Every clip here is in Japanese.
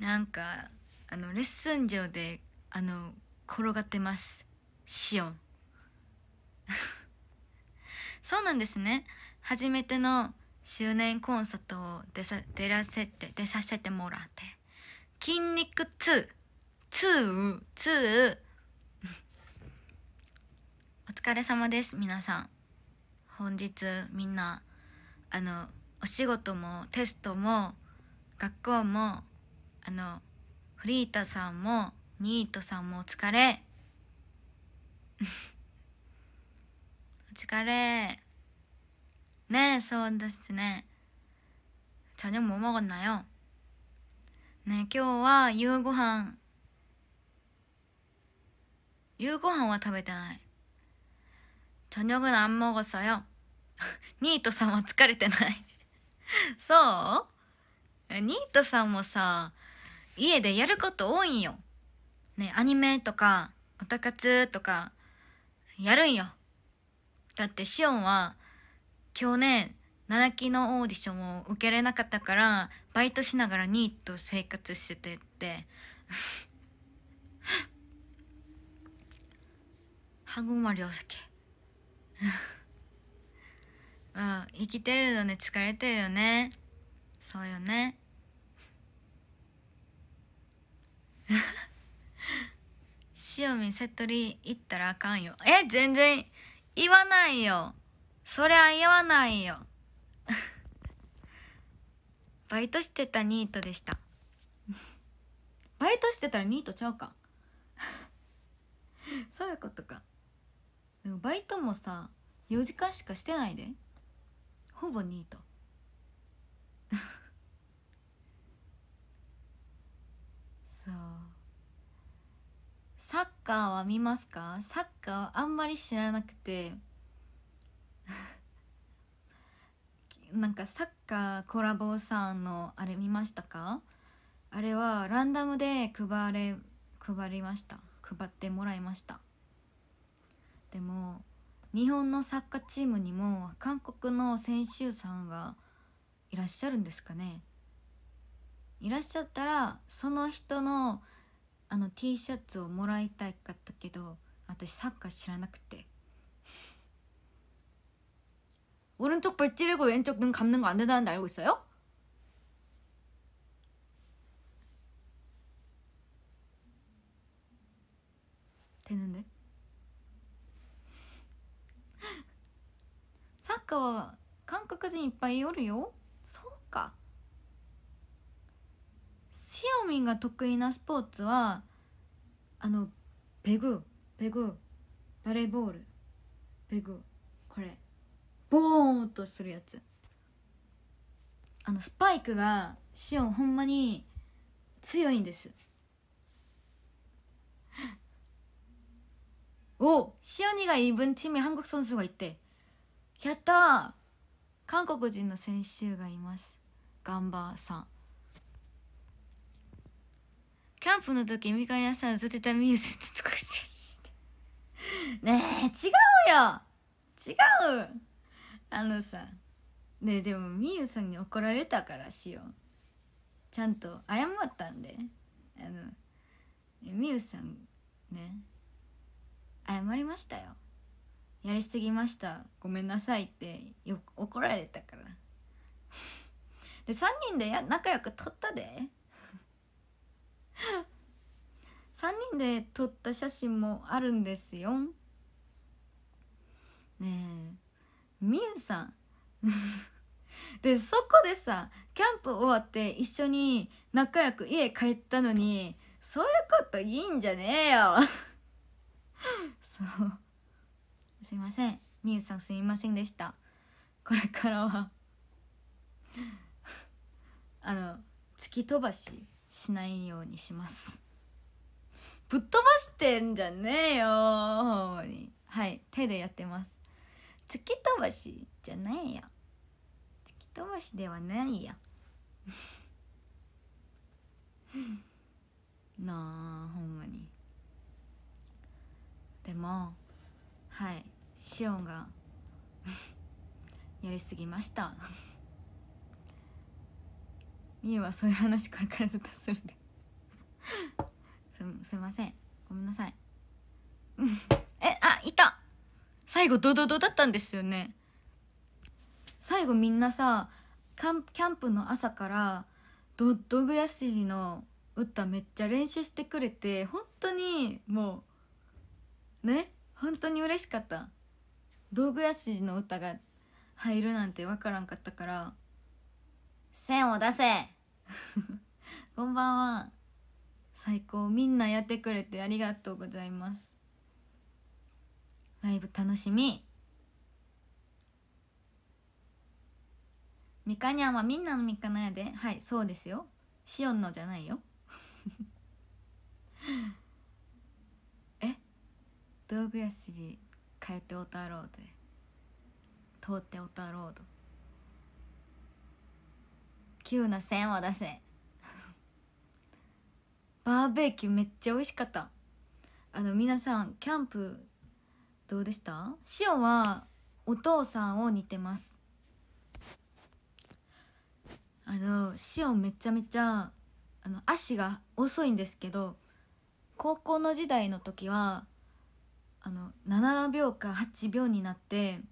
なんかあのレッスン上であの転がってますシオン そうなんですね初めての周年コンサートを出さ出らせて出させてもらって「筋肉2」「2」「2」お疲れ様です皆さん本日みんなあのお仕事もテストも学校もあのフリータさんもニートさんもお疲れ お疲れねえそうですね저녁뭐먹었나요ね今日は夕ご飯夕ご飯は食べてない저녁은안먹었어요ニートさんは疲れてない そうニートさんもさ家でやること多いんよ。ね、アニメとか、オタ活とか、やるんよ。だってシオンは、去年、ね、な期のオーディションを受けれなかったから、バイトしながらニート生活しててって。はぐまりお酒。うん、生きてるのね、疲れてるよね。そうよね。塩見みんセットリ行ったらあかんよえ全然言わないよそりゃ言わないよ バイトしてたニートでした バイトしてたらニートちゃうかそういうことかでもバイトもさ4時間しかしてないでほぼニートそうサッカーは見ますかサッカーあんまり知らなくて なんかサッカーコラボさんのあれ見ましたかあれはランダムで配れ配りました配ってもらいましたでも日本のサッカーチームにも韓国の選手さんがいらっしゃるんですかねいらっしゃったらその人のあの T シャツをもらいたかったけど私サッカー知らなくて오른쪽벌찌르고왼쪽눈감는거안된다는데알고있어요되는데사카は韓国人いっぱいおるよそうかしおみんが得意なスポーツはあのペグペグバレーボールペグこれボーンとするやつあのスパイクがしおんほんまに強いんです おしおにがイいンチームに韓国ン手がいてやったー韓国人の選手がいますガンバーさんキャンプの時みかん屋さんずってたミュージつつくしてるしてねえ違うよ違うあのさねえでもみゆさんに怒られたからしようちゃんと謝ったんであのみゆさんね謝りましたよやりすぎましたごめんなさいってよ怒られたから で3人でや仲良くとったで3人で撮った写真もあるんですよねえみゆさん でそこでさキャンプ終わって一緒に仲良く家帰ったのにそういうこといいんじゃねえよ そうすいませんみゆさんすみませんでしたこれからはあの突き飛ばししないようにしますぶっ飛ばしてんじゃねえよはい手でやってます突き飛ばしじゃないや突き飛ばしではないや なあほんまにでもはいシオンが やりすぎましたみゆはそういう話これからずっとするですすいませんごめんなさい えあいた最後ドドドだったんですよね最後みんなさキャンプの朝からドドブヤシの歌めっちゃ練習してくれて本当にもうね本当に嬉しかった道具屋筋の歌が入るなんて分からんかったから線を出せ こんばんは最高みんなやってくれてありがとうございますライブ楽しみみかにゃんはみんなのみかなやではいそうですよしおんのじゃないよ え道具屋筋通っておたろうで通っておたろうと急な線を出せ バーベキューめっちゃ美味しかったあの皆さんキャンプどうでしたシオはお父さんを似てますあのシオめちゃめちゃあの足が遅いんですけど高校の時代の時はあの7秒か8秒になって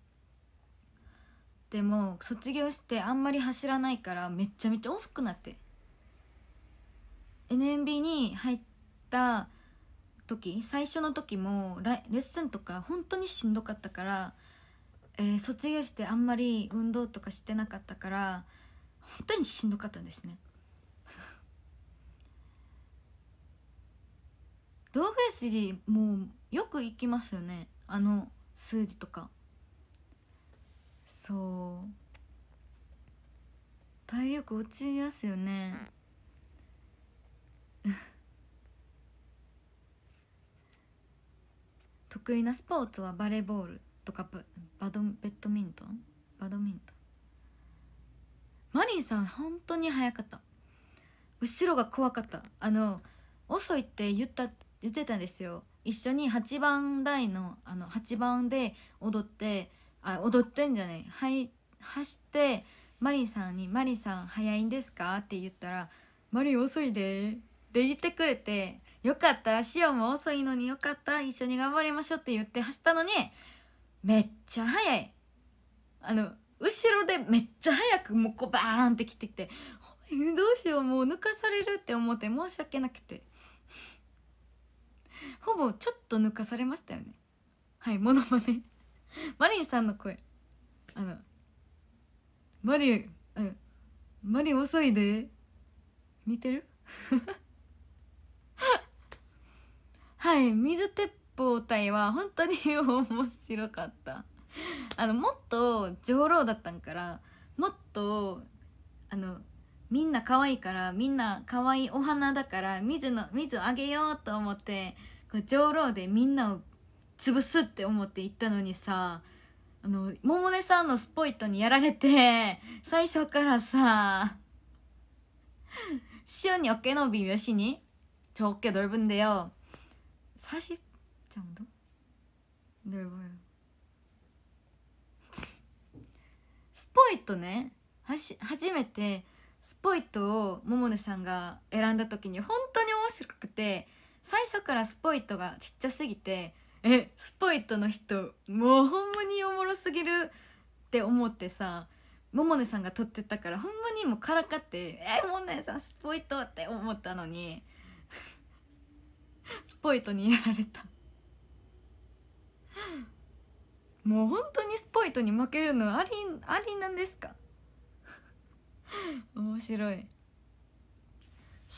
でも卒業してあんまり走らないからめちゃめちゃ遅くなって NMB に入った時最初の時もレッスンとか本当にしんどかったから、えー、卒業してあんまり運動とかしてなかったから本当にしんどかったんですね 道具す d もうよく行きますよねあの数字とかそう体力落ちやすよね 得意なスポーツはバレーボールとかバドベッドミントンバドミントンマリンさん本当に早かった後ろが怖かったあの遅いって言った言ってたんですよ一緒に8番台のあの8番で踊ってあ踊ってんじゃねえ、はい、走ってマリンさんに「マリンさん早いんですか?」って言ったら「マリン遅いで」って言ってくれて「よかったシオも遅いのによかった一緒に頑張りましょう」って言って走ったのにめっちゃ早いあの後ろでめっちゃ早くもうこうバーンって来てきて「どうしようもう抜かされる」って思って申し訳なくてほぼちょっと抜かされましたよねはいモノマネマリンさんの声あの「マリン、うん、マリン遅いで」似てる はい水鉄砲隊は本当に面白かったあのもっと上老だったんからもっとあのみんな可愛いからみんな可愛いお花だから水の水をあげようと思ってこう上老でみんなを潰すって思って行ったのにさあの百音さんのスポイトにやられて 最初からさに시연이어깨너비몇이니저어깨넓은데요40정도넓어요スポイトねはし初めてスポイトをももねさんが選んだ時に本当に面白くて最初からスポイトがちっちゃすぎてえスポイトの人もうほんまにおもろすぎるって思ってさ桃音さんが撮ってたからほんまにもうからかって「え桃音さんスポイト」って思ったのにスポイトにやられたもう本当にスポイトに負けるのありありなんですか面白い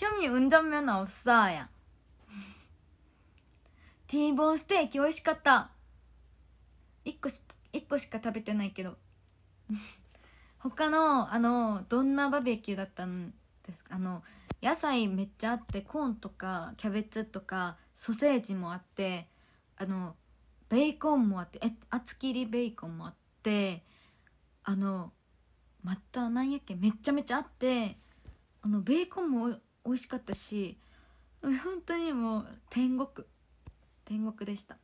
趣味運んじゃめのおさーやんティーボーンステーキ美味しかった1個し1個しか食べてないけど 他のあのどんなバーベキューだったんですかあの野菜めっちゃあってコーンとかキャベツとかソセージもあってあのベーコンもあってえ厚切りベーコンもあってあのまた何やっけめっちゃめちゃあってあのベーコンも美味しかったし本当にもう天国天国でした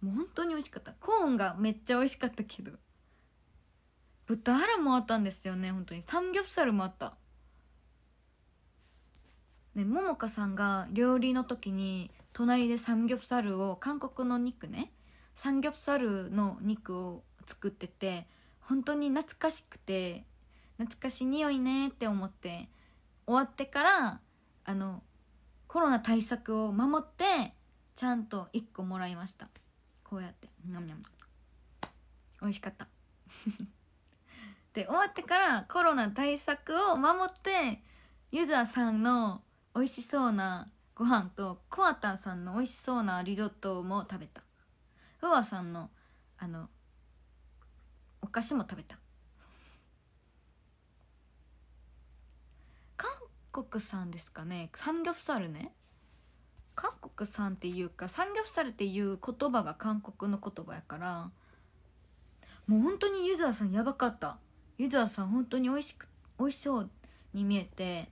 もう本当に美味しかったコーンがめっちゃ美味しかったけど豚ハラもあったんですよね本当にサムギョプサルもあったねももかさんが料理の時に隣でサムギョプサルを韓国の肉ねサムギョプサルの肉を作ってて本当に懐かしくて懐かしい匂いねって思って終わってからあのコロナ対策を守ってちゃんと1個もらいましたこうやってニャムニャム美味しかった で終わってからコロナ対策を守ってゆずあさんの美味しそうなご飯とコアタンさんの美味しそうなリゾットも食べたふわさんのあのお菓子も食べた韓国さんですかねサムギョプサルね韓国産っていうか産業ギサルっていう言葉が韓国の言葉やからもう本当にユザーさんやばかったユザーさん本当に美味しく美味しそうに見えて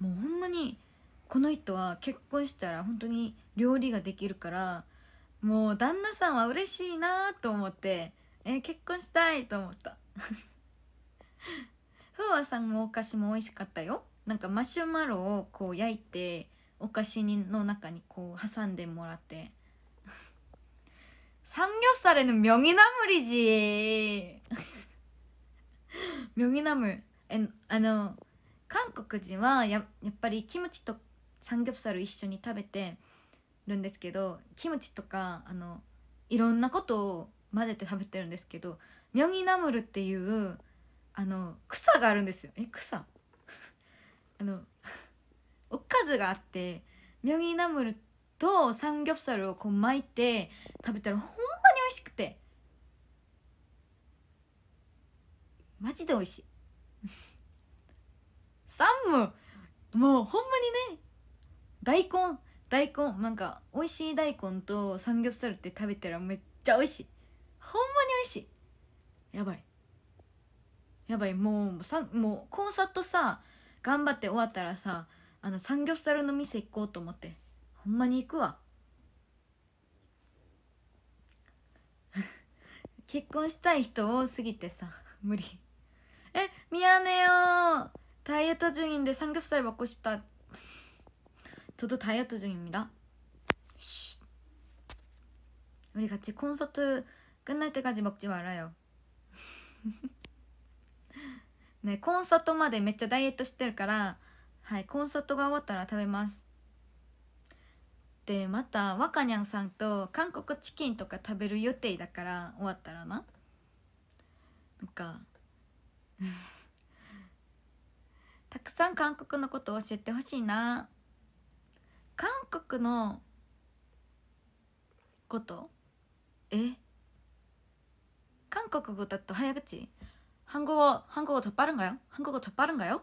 もうほんまにこの人は結婚したら本当に料理ができるからもう旦那さんは嬉しいなと思ってえ結婚したいと思ったふうわさんもお菓子も美味しかったよなんかマシュマロをこう焼いてお菓子の中にこう挟んでもらって「産業されのみ義ぎなむりじ」みょぎなむえあの韓国人はややっぱりキムチと産業ギョプサル一緒に食べてるんですけどキムチとかあのいろんなことを混ぜて食べてるんですけどミョンギナムルっていうあの草があるんですよえ草 あのおかずがあってミョギナムルとサンギョプサルをこう巻いて食べたらほんまに美味しくてマジで美味しいサンムもうほんまにね大根大根なんか美味しい大根とサンギョプサルって食べたらめっちゃ美味しいほんまに美味しいやばいやばいもうさもうコンサートさ頑張って終わったらさあのサンサルの店行こうと思ってほんまに行くわ 結婚したい人多すぎてさ無理えミヤネよダイエット中인데삼겹살먹고싶다とダイエット中입니다俺우리같이콘서트끝날때까지먹지말아요네콘서트までめっちゃダイエットしてるからはいコンサートが終わったら食べますでまた若にゃんさんと韓国チキンとか食べる予定だから終わったらななんか たくさん韓国のことを教えてほしいな韓国のことえ韓国語だと早口国語とっぱるんがよ韓国語とっぱるんがよ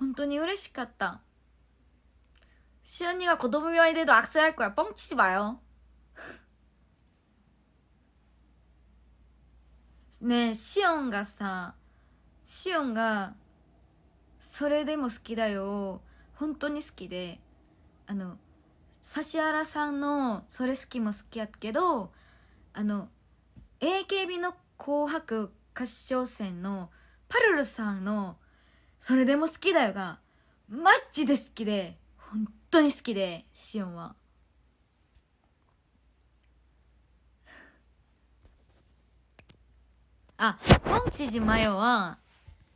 本当に嬉しかった。し시언니가고도부명ア돼クや수할거야뻥치지마요おんがさ、しおんが、それでも好きだよ。本当に好きで、あの指原さんの「それ好き」も好きやけどあの AKB の「紅白」歌唱戦のパルルさんのそれでも好きだよが、マッチで好きで、本当に好きで、シオンは。あ、ポンチジマヨは、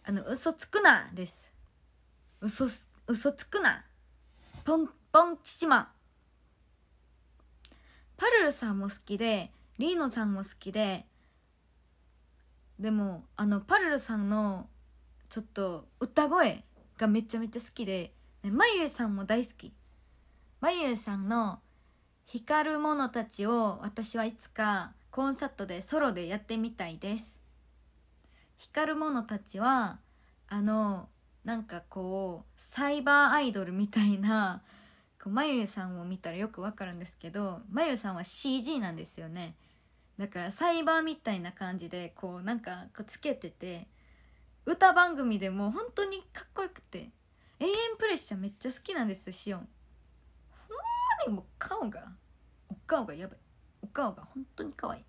あの、嘘つくなです。嘘、嘘つくな。ポン、ポンチジマ。パルルさんも好きで、リーノさんも好きで、でも、あの、パルルさんのちょっと歌声がめちゃめちゃ好きでまゆさんも大好きまゆさんの「光る者たち」を私はいつかコンサートでソロでやってみたいです光る者たちはあのなんかこうサイバーアイドルみたいなまゆさんを見たらよくわかるんですけどまゆさんは CG なんですよねだからサイバーみたいな感じでこうなんかこうつけてて歌番組でも本当にかっこよくて永遠プレッシャーめっちゃ好きなんですしおんほんまにもう顔がお顔がやばいお顔が本当に可愛い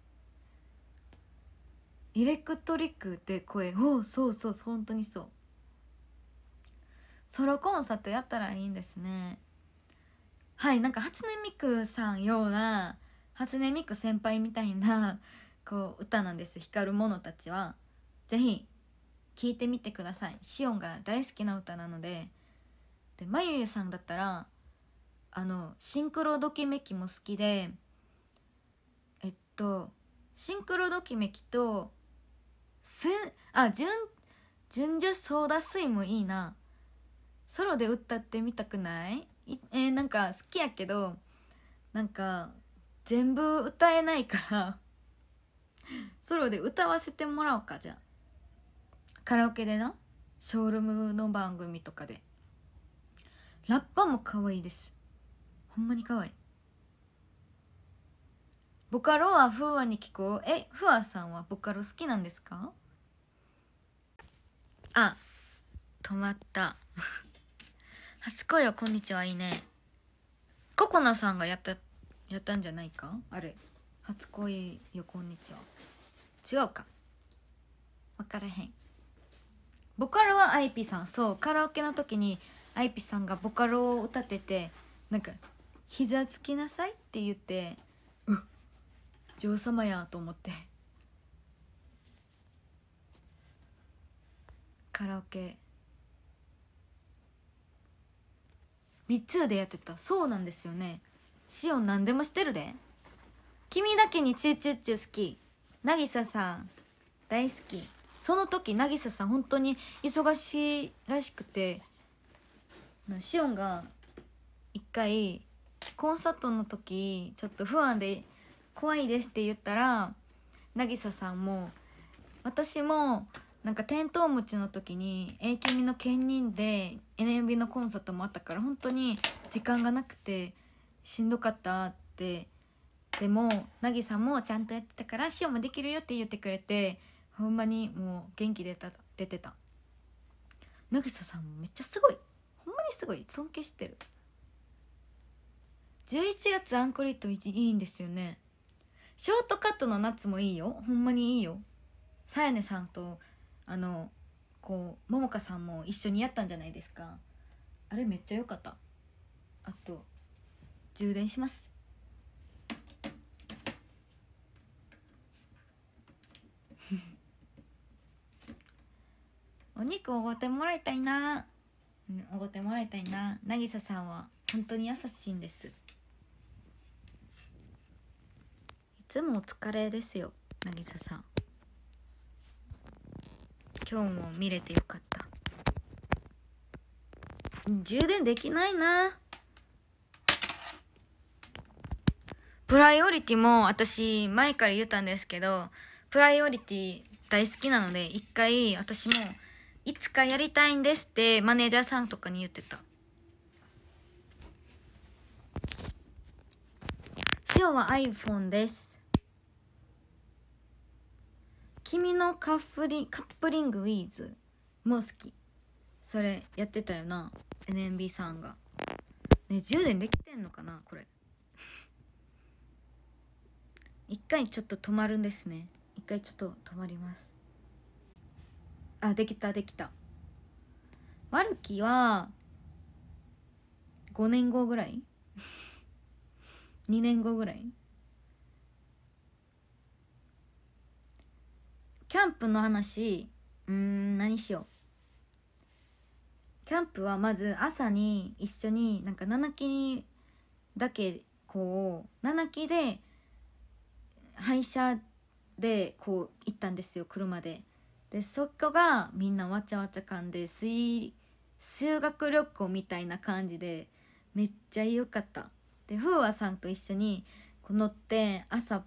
エレクトリックで声おそうそう本当にそうソロコンサートやったらいいんですねはいなんか初音ミクさんような初音ミク先輩みたいなこう歌なんです光る者たちは是非聴いてみてくださいシオンが大好きな歌なのででまゆゆさんだったらあのシンクロドキメキも好きでえっとシンクロドキメキとすあ順順序ソーダ水もいいなソロで歌ってみたくないえー、なんか好きやけどなんか全部歌えないから ソロで歌わせてもらおうかじゃあ。カラオケでなショールームの番組とかでラッパも可愛いですほんまに可愛いボカロはフーアに聞こうえフーアさんはボカロ好きなんですかあ止まった初恋はこんにちはいいねココナさんがやったやったんじゃないかあれ初恋よこんにちは違うか分からへんボカロはアイピさんそうカラオケの時にアイピさんがボカロを歌っててなんか「膝つきなさい」って言って「うっ女王様や」と思ってカラオケ3つでやってたそうなんですよねシオン何でもしてるで君だけにチューチューチュー好き渚さん大好きその時渚さん本当に忙しいらしくてしおんが一回コンサートの時ちょっと不安で怖いですって言ったら渚さんも私もなんかテントウムチの時に A 組の兼任で NMB のコンサートもあったから本当に時間がなくてしんどかったってでも渚もちゃんとやってたから「しおもできるよ」って言ってくれてほんまにもう元気出た出てた渚さんもめっちゃすごいほんまにすごい尊敬してる11月アンコリットいいんですよねショートカットの夏もいいよほんまにいいよさやねさんとあのこうももかさんも一緒にやったんじゃないですかあれめっちゃ良かったあと充電しますお肉おごってもらいたいなおごってもらいたいな渚さんは本当に優しいんですいつもお疲れですよ渚さん今日も見れてよかった充電できないなプライオリティも私前から言ったんですけどプライオリティ大好きなので一回私もいつかやりたいんですってマネージャーさんとかに言ってた塩は iPhone です君のカップリカップリングウィーズも好きそれやってたよな NMB さんがね充電できてんのかなこれ 一回ちょっと止まるんですね一回ちょっと止まりますあできたできたワルキは5年後ぐらい2 年後ぐらいキャンプの話うん何しようキャンプはまず朝に一緒になんか7期だけこう7期で廃車でこう行ったんですよ車で。でそこがみんなわちゃわちゃ感で修学旅行みたいな感じでめっちゃ良かったで風わさんと一緒にこ乗って朝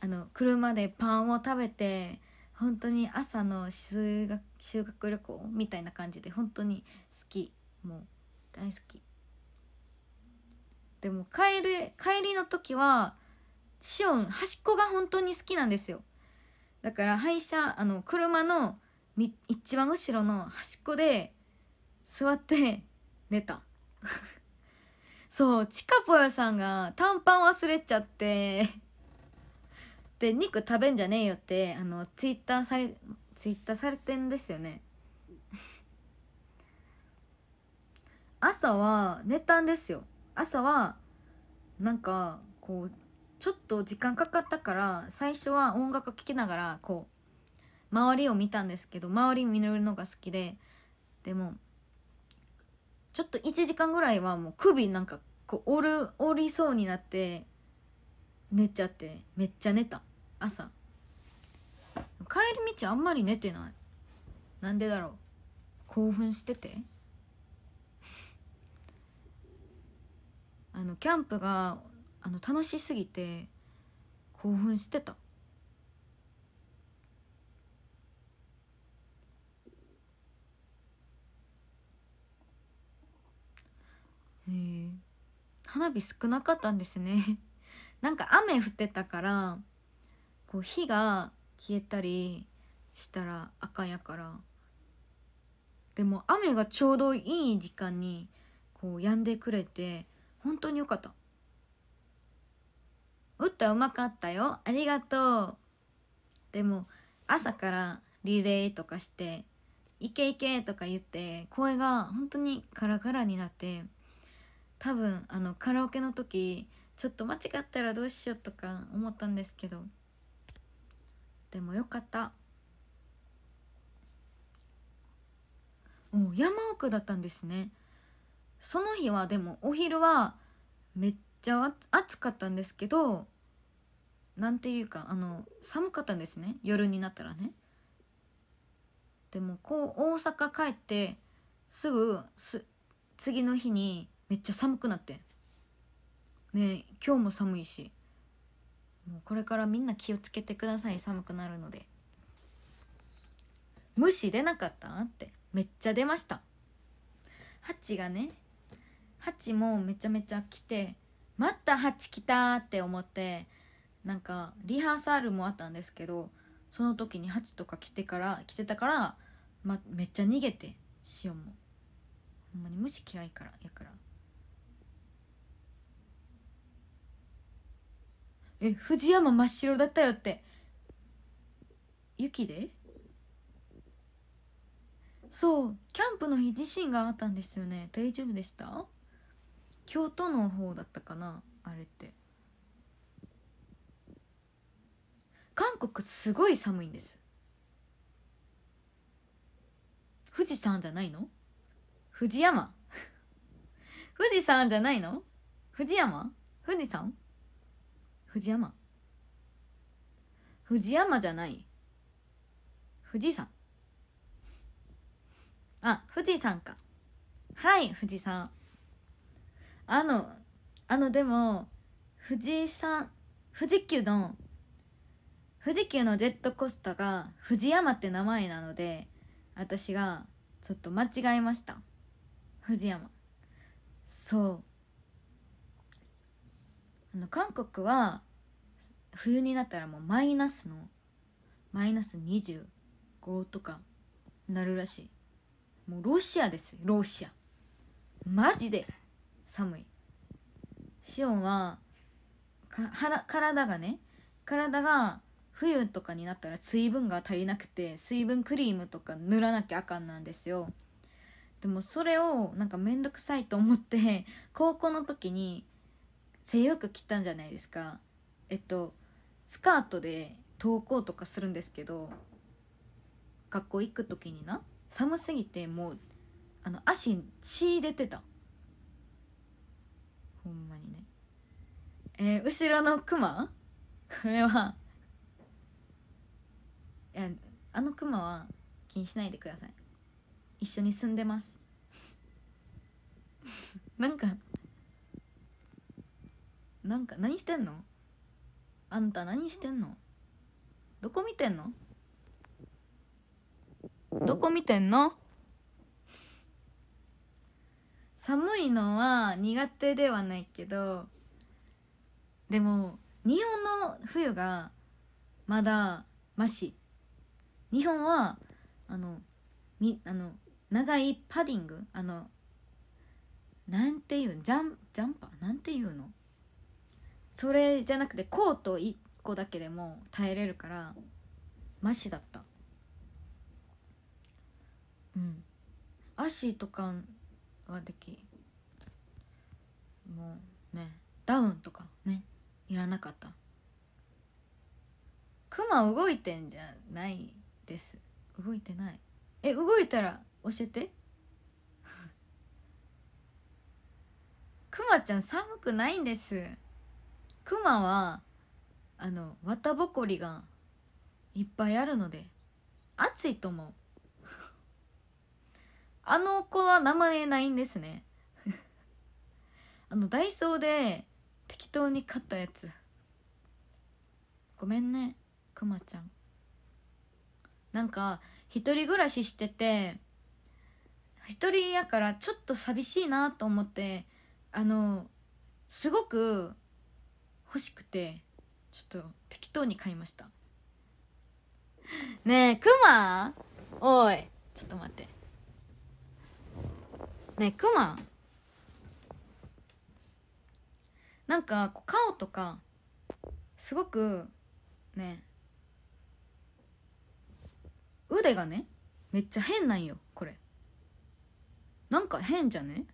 あの車でパンを食べて本当に朝の修学修学旅行みたいな感じで本当に好きもう大好きでも帰る帰りの時はシオン端っこが本当に好きなんですよだから医車あの車の一番後ろの端っこで座って寝た そうちかぽよさんが短パン忘れちゃってで肉食べんじゃねえよってあのツイッターされツイッターされてんですよね 朝は寝たんですよ朝はなんかこうちょっと時間かかったから最初は音楽を聴きながらこう周りを見たんですけど周り見るのが好きででもちょっと1時間ぐらいはもう首なんかこう折る折りそうになって寝ちゃってめっちゃ寝た朝帰り道あんまり寝てないなんでだろう興奮しててあのキャンプがあの楽しすぎて興奮してたえー、花火少なかったんですね なんか雨降ってたからこう火が消えたりしたらあかんやからでも雨がちょうどいい時間にこう止んでくれて本当によかった打ったうまかったよありがとう」でも朝からリレーとかして「いけいけ!」とか言って声が本当にカラカラになって多分あのカラオケの時ちょっと間違ったらどうしようとか思ったんですけどでもよかったお山奥だったんですねその日はでもお昼はめっちゃ暑かったんですけどなんていうかあの寒かったんですね夜になったらねでもこう大阪帰ってすぐす次の日にめっちゃ寒くなってね今日も寒いしもうこれからみんな気をつけてください寒くなるので虫出なかったってめっちゃ出ましたハチがねハチもめちゃめちゃ来てまたハチ来たって思ってなんかリハーサルもあったんですけどその時にハチとか来てから来てたから、ま、めっちゃ逃げてシもほんまに虫嫌いからやからえ藤山真っ白だったよって雪でそうキャンプの日自身があったんですよね大丈夫でした京都の方だったかなあれって韓国すごい寒いんです富士山じゃないの富士山 富士山じゃないの富士山富士山富士山富士山じゃない富士山あ富士山かはい富士山あのあのでも藤井さん富士急の富士急のジェットコースターが藤山って名前なので私がちょっと間違えました藤山そうあの韓国は冬になったらもうマイナスのマイナス25とかなるらしいもうロシアですロシアマジで寒いシオンは体がね体が冬とかになったら水分が足りなくて水分クリームとか塗らなきゃあかんなんですよでもそれをなんか面倒くさいと思って高校の時に性欲切ったんじゃないですかえっとスカートで登校とかするんですけど学校行く時にな寒すぎてもうあの足血出てたほんまにねえー、後ろのクマ これはいやあのクマは気にしないでください一緒に住んでます なんかなんか何してんのあんた何してんのどこ見てんのどこ見てんの寒いのは苦手ではないけどでも日本の冬がまだマシ日本はあのみあの長いパディングあのなんていうジャンジャンパーなんていうのそれじゃなくてコート1個だけでも耐えれるからマシだったうん足とかもうねダウンとかねいらなかったクマ動いてんじゃないです動いてないえ動いたら教えてクマちゃん寒くないんですクマはあの綿ぼこりがいっぱいあるので暑いと思うあの子は名前ないんですね あのダイソーで適当に買ったやつごめんねくまちゃんなんか一人暮らししてて一人やからちょっと寂しいなと思ってあのすごく欲しくてちょっと適当に買いましたねえクマおいちょっと待ってねくまなんか顔とかすごくね腕がねめっちゃ変なんよこれなんか変じゃね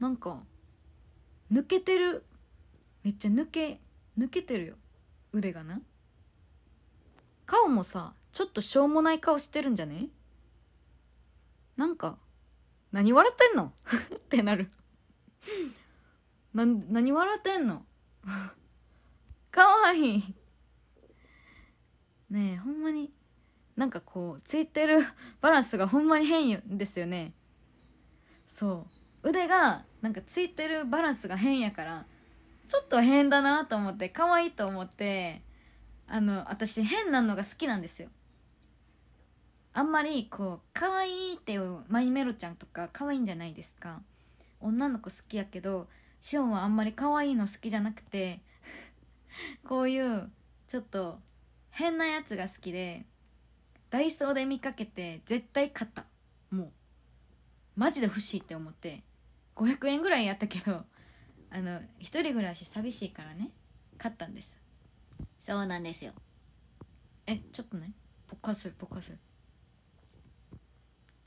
なんか抜けてるめっちゃ抜け抜けてるよ腕がな顔もさちょっとしょうもない顔してるんじゃねなんか何笑ってんの ってなるな何笑ってんの かわいいねえほんまになんかこうついてる バランスがほんまに変ですよねそう腕がなんかついてるバランスが変やからちょっと変だなと思って可愛いと思ってあの私変なのが好きなんですよあんまりこう可愛いってマイメロちゃんとか可愛いんじゃないですか女の子好きやけどシオンはあんまり可愛いの好きじゃなくて こういうちょっと変なやつが好きでダイソーで見かけて絶対買ったもうマジで欲しいって思って500円ぐらいやったけど あの一人暮らし寂しいからね買ったんですそうなんですよえちょっとねポカするポカす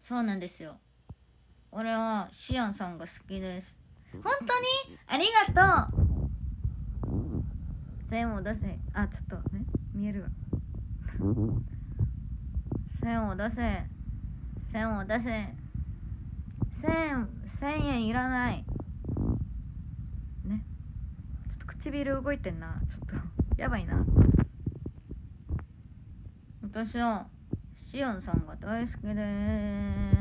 そうなんですよ俺はシアンさんが好きです本当にありがとう線を出せあちょっとね見えるわ線を出せ線を出せ線1 0円いらないねちょっと唇動いてんなちょっとやばいな私はちおんさんが大好きで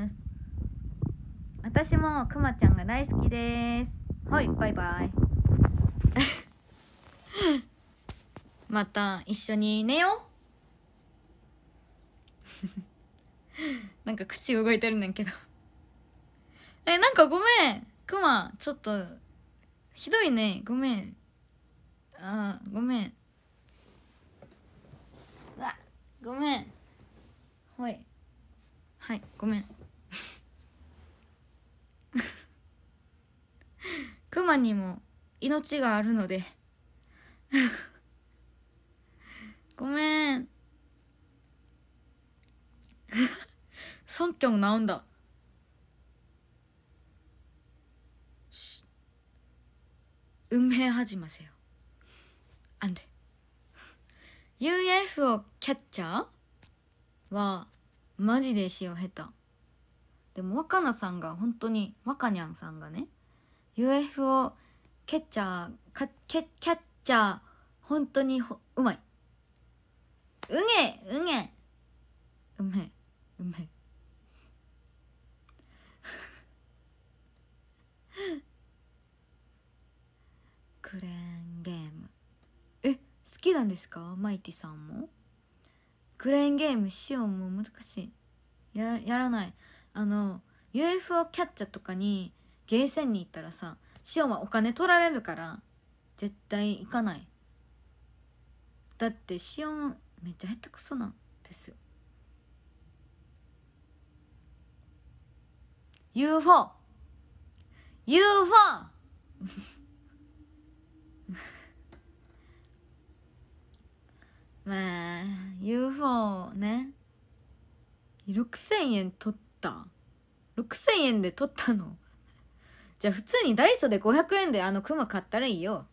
す私もくまちゃんが大好きですはいバイバイ また一緒に寝よう なんか口動いてるねんけどえなんかごめんくまちょっとひどいねごめんああ、ごめんうわごめんはいはいごめんクマ にも命があるので ごめん 三キなンんだ運命始ませよあんで UFO キャッチャーはマジで塩下手でも若菜さんが本当に若にゃんさんがね UFO キャッチャーかキャキャッチャー本当にほうまいうげうげうめうめ クレーンゲームえ好きなんですかマイティさんもクレーンゲームしようも難しいやらないあの UFO キャッチャーとかにゲーセンに行ったらさシオンはお金取られるから絶対行かないだってシオンめっちゃ下手くそなんですよ UFOUFO! UFO! まあ UFO ね6000円取った6000円で取ったのじゃあ普通にダイソーで500円であのクマ買ったらいいよ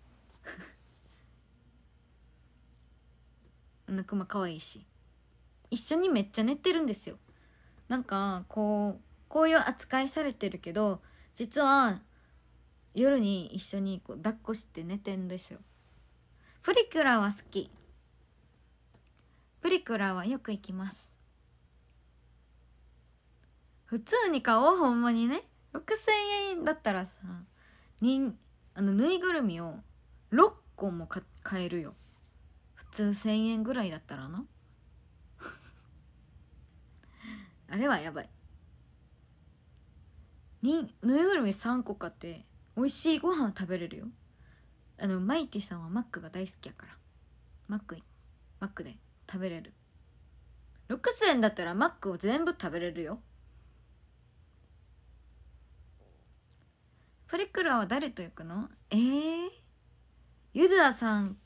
あのクマ可愛いし一緒にめっちゃ寝てるんですよなんかこうこういう扱いされてるけど実は夜に一緒にこう抱っこして寝てんですよプリクラは好きプリクラはよく行きます普通に買おうほんまにね6,000円だったらさにんあのぬいぐるみを6個も買えるよ普通1,000円ぐらいだったらな あれはやばいにぬいぐるみ3個買って美味しいご飯食べれるよあのマイティさんはマックが大好きやからマックマックで食べれる6円だったらマックを全部食べれるよプリクラは誰と行くのえゆずあさん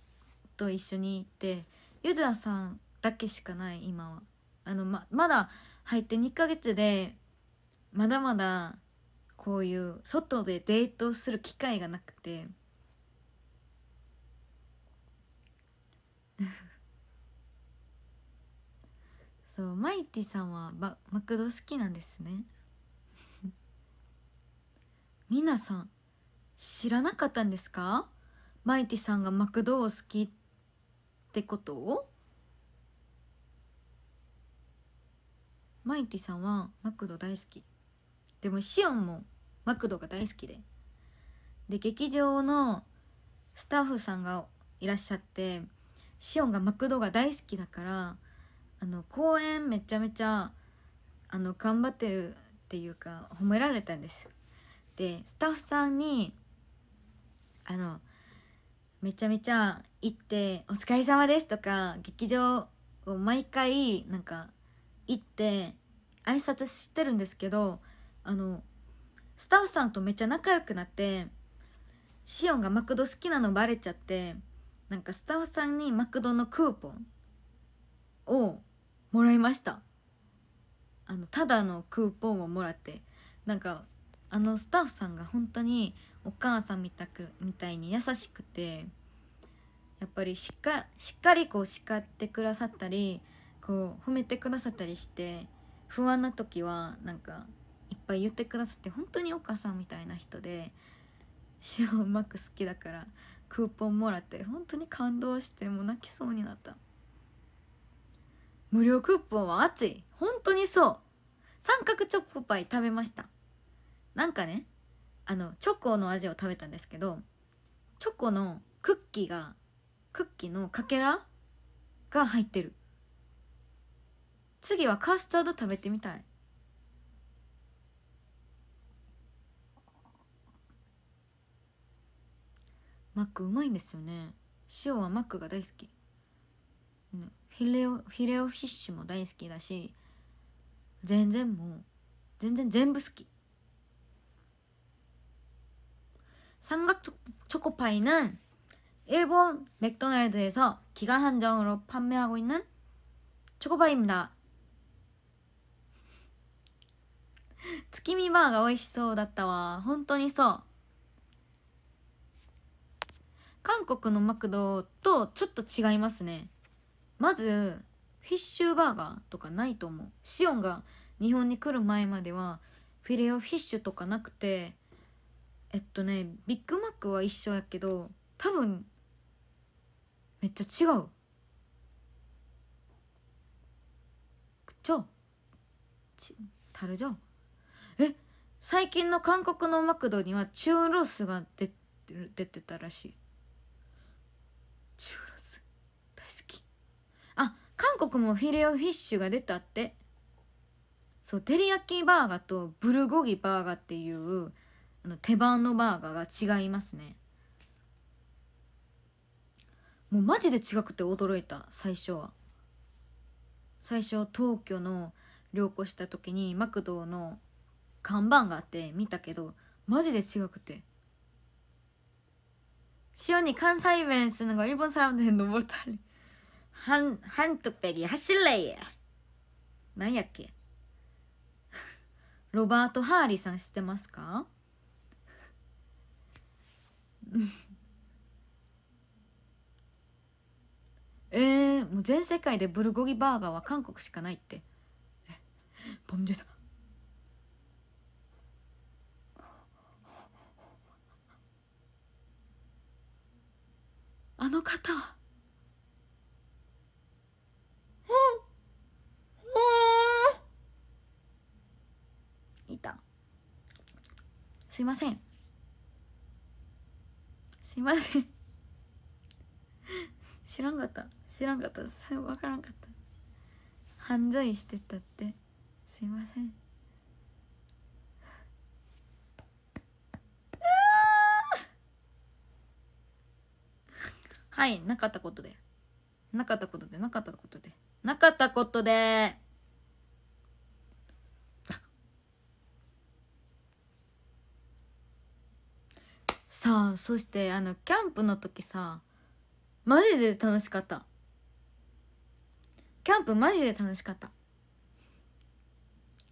と一緒に行ってゆずあさんだけしかない今はあのままだ入って2ヶ月でまだまだこういう外でデートする機会がなくてそうマイティさんはマクド好きなんですね 皆さん知らなかったんですかマイティさんがマクドを好きってことをマイティさんはマクド大好きでもシオンもマクドが大好きでで劇場のスタッフさんがいらっしゃってシオンがマクドが大好きだからあの公演めちゃめちゃあの頑張ってるっていうか褒められたんですでスタッフさんにあのめちゃめちゃ行って「お疲れ様です」とか劇場を毎回なんか行って挨拶してるんですけどあのスタッフさんとめっちゃ仲良くなってシオンがマクド好きなのバレちゃってなんかスタッフさんにマクドのクーポンをもらいましたあのただのクーポンをもらってなんかあのスタッフさんが本当にお母さんみたくみたいに優しくてやっぱりしっかしっかりこう叱ってくださったりこう褒めてくださったりして不安な時はなんかいっぱい言ってくださって本当にお母さんみたいな人で塩うまく好きだからクーポンもらって本当に感動してもう泣きそうになった。無料クーポンは熱い本当にそう三角チョコパイ食べましたなんかねあのチョコの味を食べたんですけどチョコのクッキーがクッキーのかけらが入ってる次はカスタード食べてみたいマックうまいんですよね塩はマックが大好き、ん、フィレオフィレオフィッシュも大好きだし全然もう全然全部好き삼각초코파이는일본맥도날드에서기간한정으로판매하고있는ョコパイ입니다月見バーが美味しそうだったわ本当にそう韓国のマクドとちょっと違いますねまずフィッシュバーガーとかないと思うシオンが日本に来る前まではフィレオフィッシュとかなくてえっとねビッグマックは一緒やけど多分めっちゃ違うくちょちたるじゃんえ最近の韓国のマクドにはチューロスが出て出てたらしいチューロ韓国もフィレオフィッシュが出たってそうテリヤキバーガーとブルゴギバーガーっていうあの手番のバーガーが違いますねもうマジで違くて驚いた最初は最初東京の旅行した時にマクドの看板があって見たけどマジで違くて塩に関西弁するのが日本サラムで登ったりハン、ハントペリー走れや。なんやっけロバート・ハーリーさん知ってますかえー、もう全世界でブルゴギバーガーは韓国しかないって。ボムジェさあの方はいたすいませんすいません 知らんかった知らんかった分からんかった犯罪してたってすいません はいなかったことでなかったことでなかったことで。なかったことで、さあ、そしてあの、キャンプの時さ、マジで楽しかった。キャンプマジで楽しかった。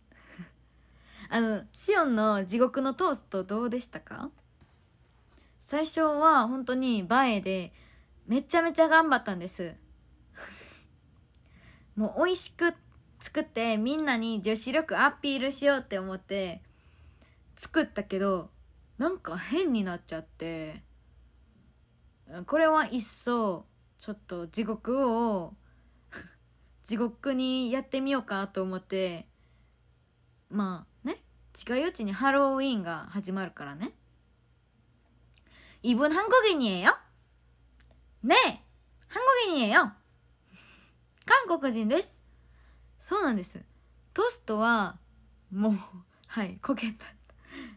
あの、シオンの地獄のトーストどうでしたか最初は本当にバエでめちゃめちゃ頑張ったんです。もう美味しく作ってみんなに女子力アピールしようって思って作ったけどなんか変になっちゃってこれはいっそちょっと地獄を 地獄にやってみようかと思ってまあね近いうちにハロウィーンが始まるからねイブン한국인이에요네한국인이에요韓国人ですそうなんですトストはもう はいこけた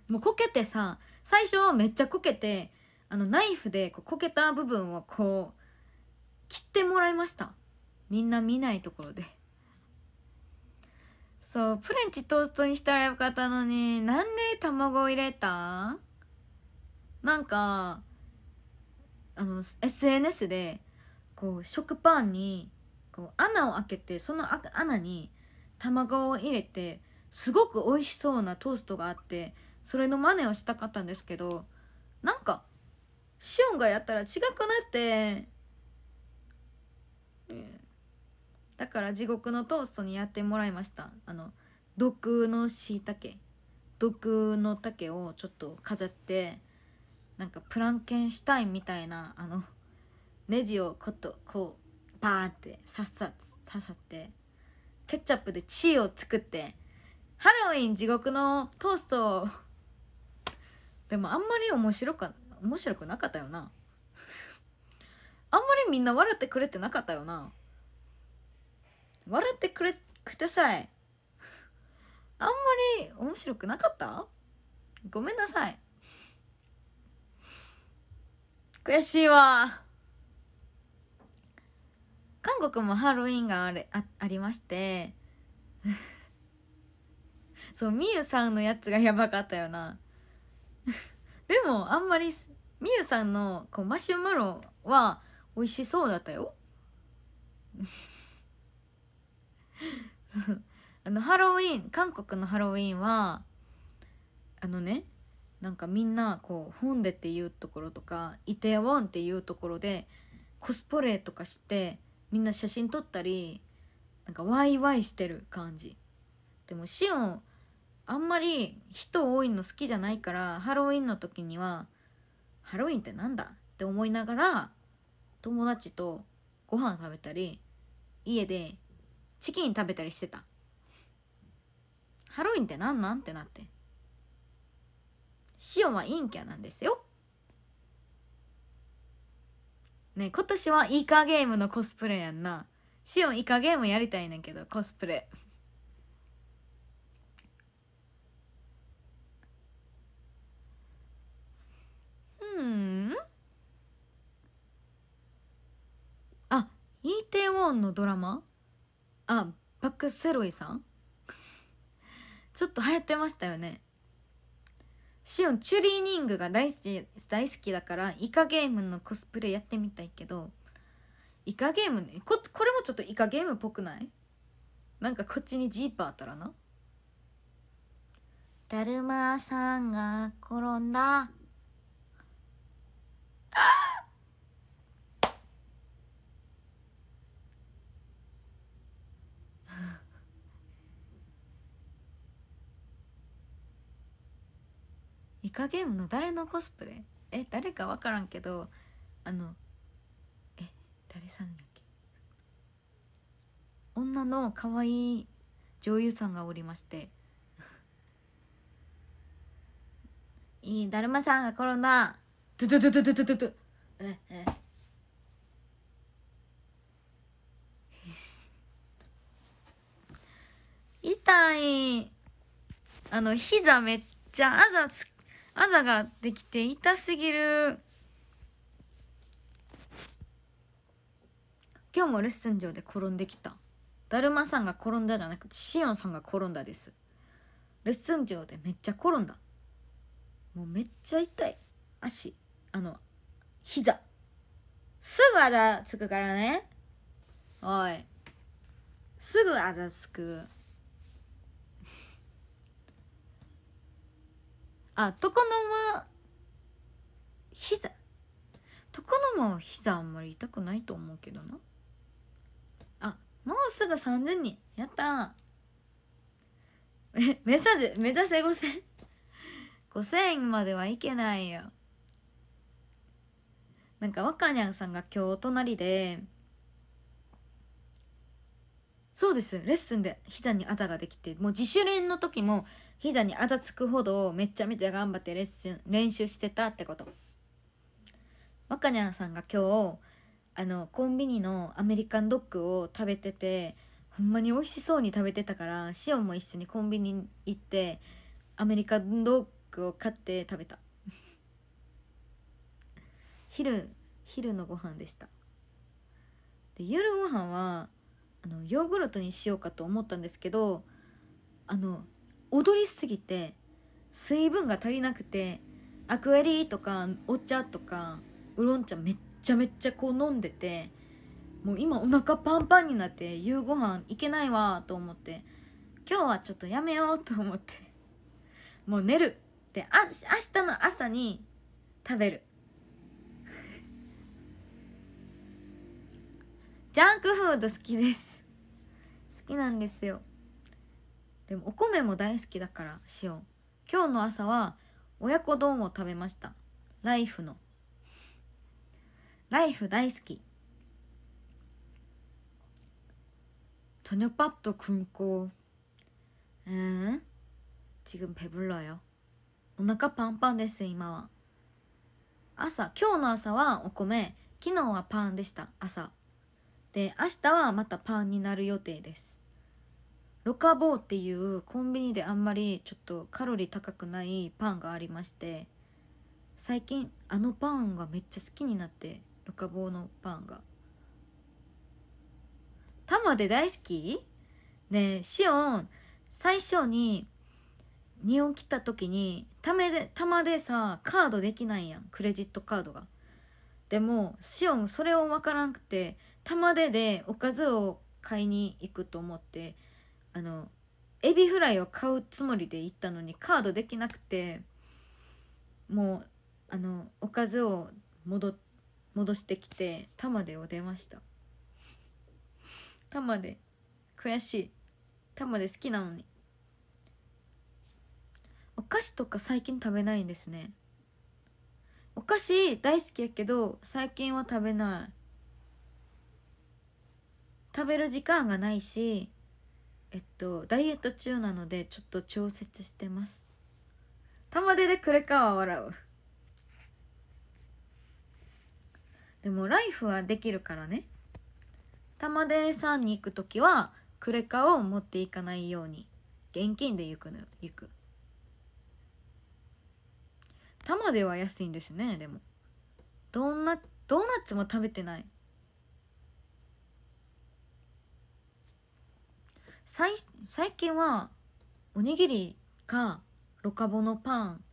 もうこけてさ最初めっちゃこけてあのナイフでこけた部分をこう切ってもらいましたみんな見ないところでそうフレンチトーストにしたらよかったのになんで卵を入れたなんかあの SNS でこう食パンにこう穴を開けてその穴に卵を入れてすごく美味しそうなトーストがあってそれの真似をしたかったんですけどなんかシオンがやったら違くなって、だから地獄のトーストにやってもらいましたあの毒のしいたけ毒の竹をちょっと飾ってなんかプランケンシュタインみたいなあのネジをことこうパーってさっさ刺さってケチャップでチーを作ってハロウィン地獄のトーストでもあんまり面白か面白くなかったよなあんまりみんな笑ってくれてなかったよな笑ってくれくださいあんまり面白くなかったごめんなさい悔しいわ韓国もハロウィンがあれあありまして そうみゆさんのやつがやばかったよな でもあんまりみゆさんのこうマシュマロは美味しそうだったよ あのハロウィン韓国のハロウィンはあのねなんかみんなこうホンデっていうところとかイテウォンっていうところでコスプレとかしてみんな写真撮ったりなんかワイワイしてる感じでもシオンあんまり人多いの好きじゃないからハロウィンの時にはハロウィンってなんだって思いながら友達とご飯食べたり家でチキン食べたりしてたハロウィンってなんなんってなってシオンは陰キャなんですよね今年はイカゲームのコスプレやんなシオンイカゲームやりたいねんけどコスプレうんあ E テウォンのドラマあバックセロイさん ちょっと流行ってましたよねシオンチュリーニングが大好き大好きだからイカゲームのコスプレやってみたいけどイカゲームねここれもちょっとイカゲームっぽくないなんかこっちにジーパーあったらなだるまさんが転んだカゲームの誰のコスプレえ誰か分からんけどあのえ誰さんだっけ女の可愛い女優さんがおりまして「いいだるまさんが転んだ!」トゥトゥトゥトゥトゥトゥトゥええ 痛いあの膝めっちゃあざつあざができて痛すぎる今日もレッスン場で転んできただるまさんが転んだじゃなくてしおんさんが転んだですレッスン場でめっちゃ転んだもうめっちゃ痛い足あの膝すぐあざつくからねおいすぐあざつくあ床の間膝床の間は膝あんまり痛くないと思うけどなあもうすぐ30人やったえ 目指せ目指せ5000 5000円まではいけないよなんか若にゃんさんが今日隣でそうですレッスンで膝にあざができてもう自主練の時も膝にあざつくほどめちゃめちゃ頑張ってレッスン練習してたってこと若にゃんさんが今日あのコンビニのアメリカンドッグを食べててほんまに美味しそうに食べてたからシオンも一緒にコンビニ行ってアメリカンドッグを買って食べた昼昼のご飯でしたで夜ご飯はあのヨーグルトにしようかと思ったんですけどあの踊りすぎて水分が足りなくてアクエリとかお茶とかウロン茶めっちゃめっちゃこう飲んでてもう今お腹パンパンになって夕ご飯いけないわと思って今日はちょっとやめようと思ってもう寝るってあ明日の朝に食べる ジャンクフード好きです好きなんですよでもお米も大好きだから塩今日の朝は親子丼を食べましたライフのライフ大好き저녁밥도굶고응지금배불러요お腹パンパンです今は朝今日の朝はお米昨日はパンでした朝で明日はまたパンになる予定ですロカボーっていうコンビニであんまりちょっとカロリー高くないパンがありまして最近あのパンがめっちゃ好きになってロカボーのパンが玉で大好きねシオン最初に日本来た時にためで玉でさカードできないやんクレジットカードがでもシオンそれを分からんくて玉ででおかずを買いに行くと思ってあのエビフライを買うつもりで行ったのにカードできなくてもうあのおかずを戻戻してきて玉でを出ました玉で悔しい玉で好きなのにお菓子とか最近食べないんですねお菓子大好きやけど最近は食べない食べる時間がないしえっとダイエット中なのでちょっと調節してます玉出でくれかは笑うでもライフはできるからね玉出さんに行く時はクレカを持っていかないように現金で行くの行く玉では安いんですねでもどんな、ドーナツも食べてない最最近はおにぎりかロカボのパン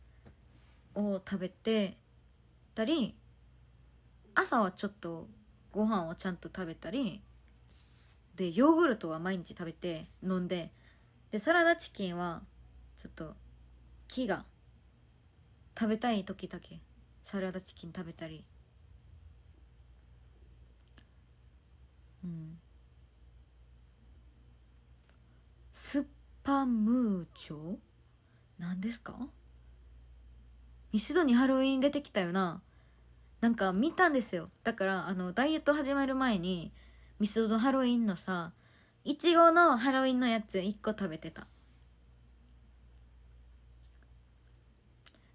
を食べてたり朝はちょっとご飯をちゃんと食べたりでヨーグルトは毎日食べて飲んででサラダチキンはちょっと木が食べたい時だけサラダチキン食べたりうんパムーチョ何ですかス度にハロウィン出てきたよななんか見たんですよだからあのダイエット始まる前にミスドのハロウィンのさいちごのハロウィンのやつ1個食べてた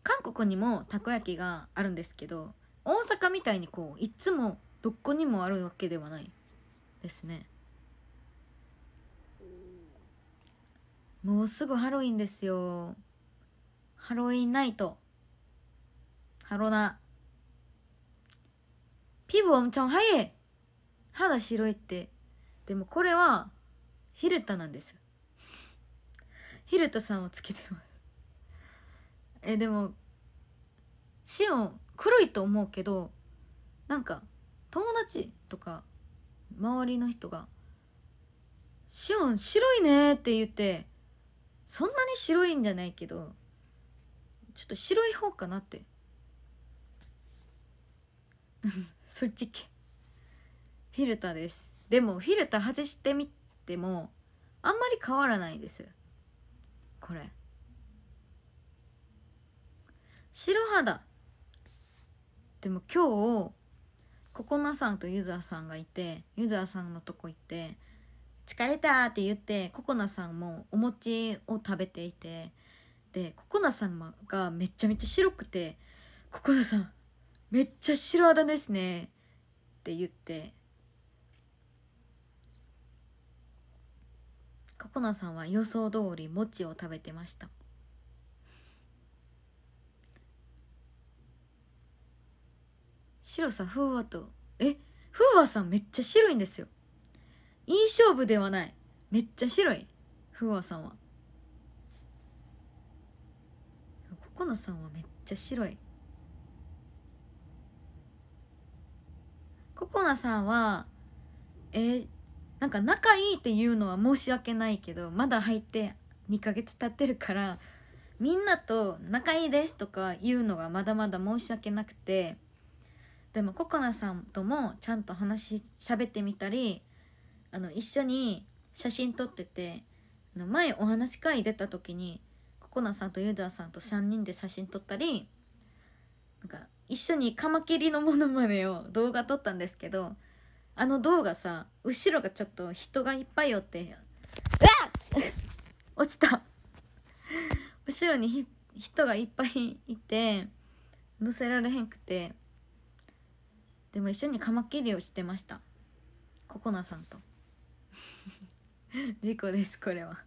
韓国にもたこ焼きがあるんですけど大阪みたいにこういつもどこにもあるわけではないですねもうすぐハロウィンですよ。ハロウィンナイト。ハロナ。피부ちゃ、早い肌白いって。でもこれは、ヒルタなんです。ヒルタさんをつけてます。え、でも、シオン、黒いと思うけど、なんか、友達とか、周りの人が、シオン白いねって言って、そんなに白いんじゃないけどちょっと白い方かなって そっち系フィルターですでもフィルター外してみてもあんまり変わらないですこれ白肌でも今日ここなさんとユザーさんがいてユザーさんのとこ行って疲れたって言ってココナさんもお餅を食べていてでココナさんがめちゃめちゃ白くて「ココナさんめっちゃ白肌ですね」って言ってココナさんは予想通り餅を食べてました白さふうわとえふうわさんめっちゃ白いんですよいい勝負ではないめっちゃ白いフワさんはココナさんはめっちゃ白いココナさんはえー、なんか仲いいっていうのは申し訳ないけどまだ入って2ヶ月経ってるからみんなと「仲いいです」とか言うのがまだまだ申し訳なくてでもココナさんともちゃんと話しゃべってみたりあの一緒に写真撮ってて前お話会出た時にココナさんとユーザーさんと3人で写真撮ったりなんか一緒にカマキリのものまねを動画撮ったんですけどあの動画さ後ろがちょっと人がいっぱいおってうわっ落ちた後ろに人がいっぱいいて乗せられへんくてでも一緒にカマキリをしてましたココナさんと。事故ですこれは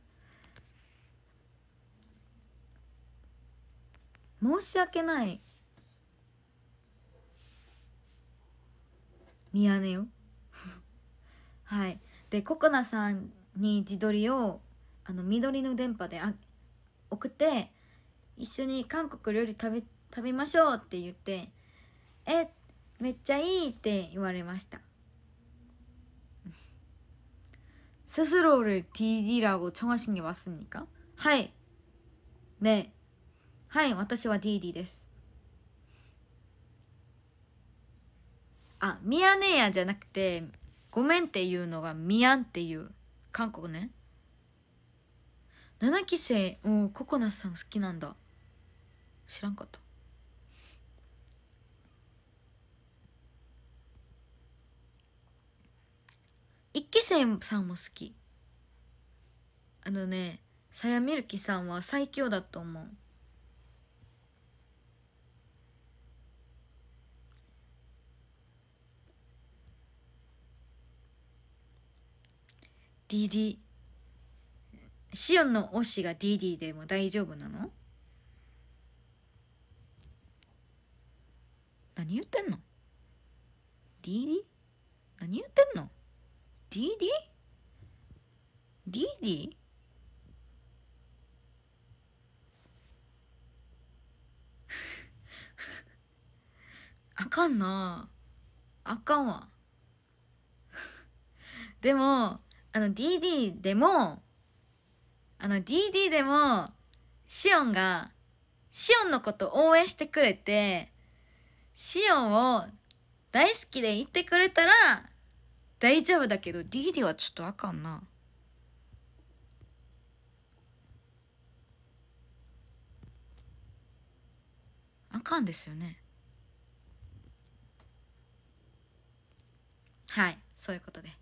申し訳ないミヤネよ はいでココナさんに自撮りをあの緑の電波であ送って一緒に韓国料理食べ食べましょうって言って「えめっちゃいい!」って言われました스스로를 DD 라고청하신게맞습니까하이네하이私は DD です아미안해야じゃなくてごめんっていうのが미안っていう韓国ね7期生、うん、ココナスさん好きなんだ。知らんかった。一期生さんも好きあのねさやみるきさんは最強だと思うディディシオンの推しがディディでも大丈夫なの何言ってんのディディ何言ってんのディディディディあかんなあかんわ でもあの DD でもあの DD でもシオンがシオンのこと応援してくれてシオンを大好きで言ってくれたら大丈夫だけどリリはちょっとあかんな。あかんですよね。はい、そういうことで。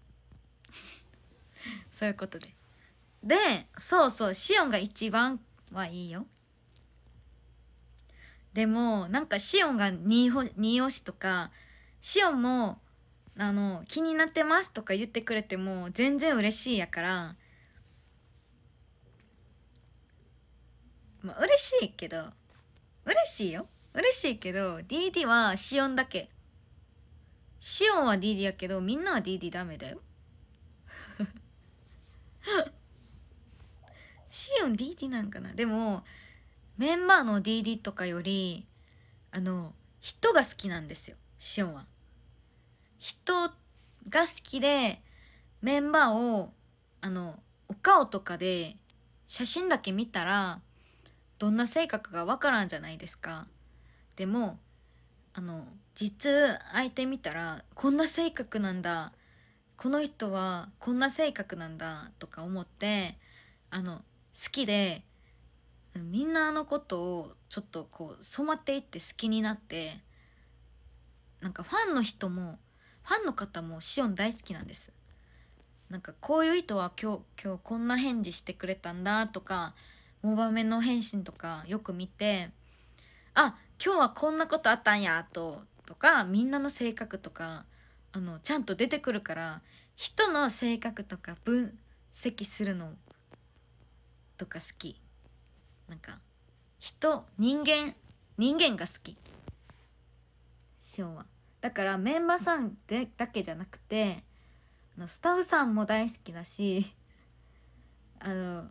そういうことで。で、そうそう、シオンが一番はいいよ。でも、なんかシオンが2をしとか、シオンもあの気になってますとか言ってくれても全然嬉しいやから、まあ、嬉しいけど嬉しいよ嬉しいけど DD はシオンだけシオンは DD やけどみんなは DD ダメだよ シオン DD なんかなでもメンバーの DD とかよりあの人が好きなんですよシオンは人が好きでメンバーをあのお顔とかで写真だけ見たらどんな性格がわからんじゃないですか。でもあの実相手見たらこんな性格なんだこの人はこんな性格なんだとか思ってあの好きでみんなあのことをちょっとこう染まっていって好きになってなんかファンの人もファンの方もシオン大好きなんですなんかこういう人は今日今日こんな返事してくれたんだとかモバメの返信とかよく見てあ今日はこんなことあったんやととかみんなの性格とかあのちゃんと出てくるから人の性格とか分析するのとか好きなんか人人間人間が好きションはだからメンバーさんでだけじゃなくてスタッフさんも大好きだしあの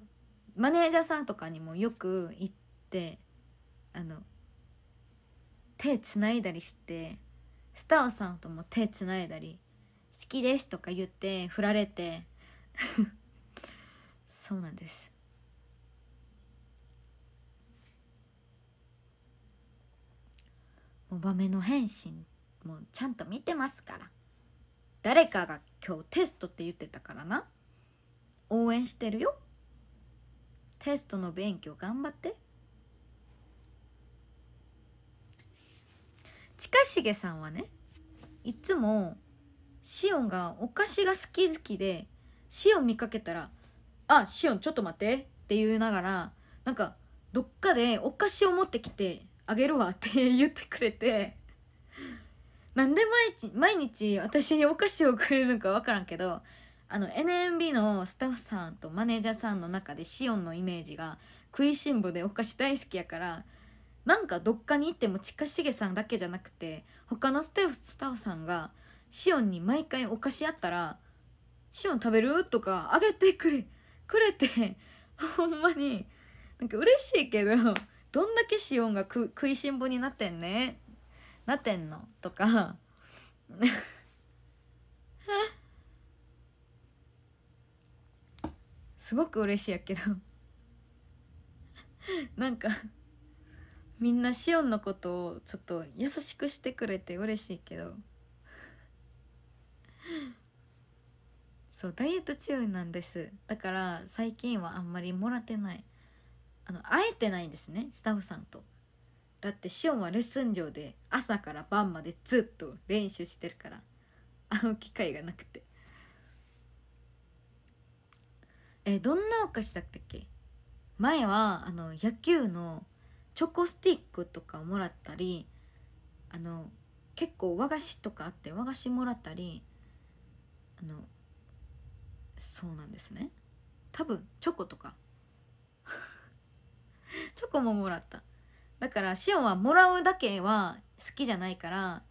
マネージャーさんとかにもよく行ってあの手つないだりしてスタッフさんとも手つないだり「好きです」とか言って振られて そうなんです。モバメの変身もうちゃんと見てますから誰かが今日テストって言ってたからな応援してるよテストの勉強頑張って近重さんはねいつもしおんがお菓子が好き好きでしおん見かけたら「あしおんちょっと待って」って言いながらなんかどっかでお菓子を持ってきてあげるわって言ってくれてなんで毎日毎日私にお菓子をくれるのか分からんけどあの NMB のスタッフさんとマネージャーさんの中でシオンのイメージが食いしん坊でお菓子大好きやからなんかどっかに行っても近重さんだけじゃなくて他のスタッフさんがシオンに毎回お菓子あったら「シオン食べる?」とか「あげてくれくれ」てほんまになんか嬉しいけどどんだけシオンが食いしん坊になってんねなってんのとか すごく嬉しいやけどなんかみんなしおんのことをちょっと優しくしてくれて嬉しいけどそうダイエット中なんですだから最近はあんまりもらってないあの会えてないんですねスタッフさんとだってシオンはレッスン場で朝から晩までずっと練習してるからあの機会がなくてえどんなお菓子だったっけ前はあの野球のチョコスティックとかをもらったりあの結構和菓子とかあって和菓子もらったりあのそうなんですね多分チョコとか チョコももらっただからシオンはもらうだけは好きじゃないから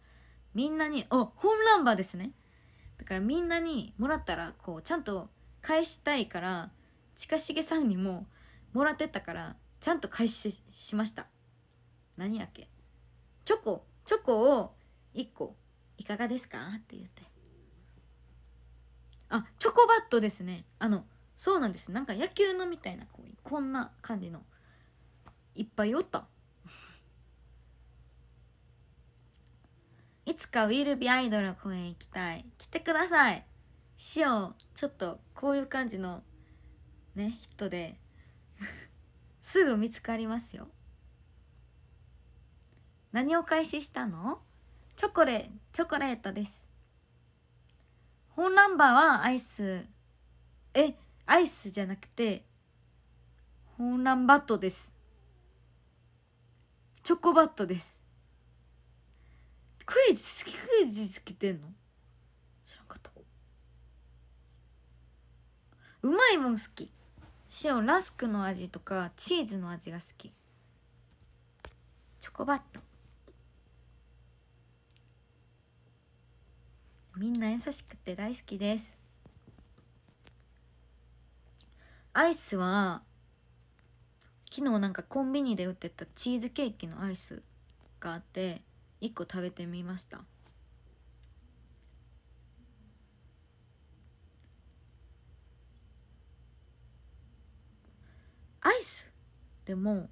みんなにお本乱馬ですねだからみんなにもらったらこうちゃんと返したいから近重さんにももらってたからちゃんと返ししました何やっけチョコチョコを1個いかがですかって言ってあチョコバットですねあのそうなんですなんか野球のみたいなこうこんな感じのいっぱいおったいつかウィルビアイドルの公演行きたい来てくださいシオンちょっとこういう感じのね人で すぐ見つかりますよ何を開始したのチョコレチョコレートです本ナンバーはアイスえアイスじゃなくて本ランバットですチョコバットですクイズ好きクイズつけてんの知らんかったうまいもん好き塩ラスクの味とかチーズの味が好きチョコバットみんな優しくて大好きですアイスは昨日なんかコンビニで売ってたチーズケーキのアイスがあって一個食べてみましたアイスでも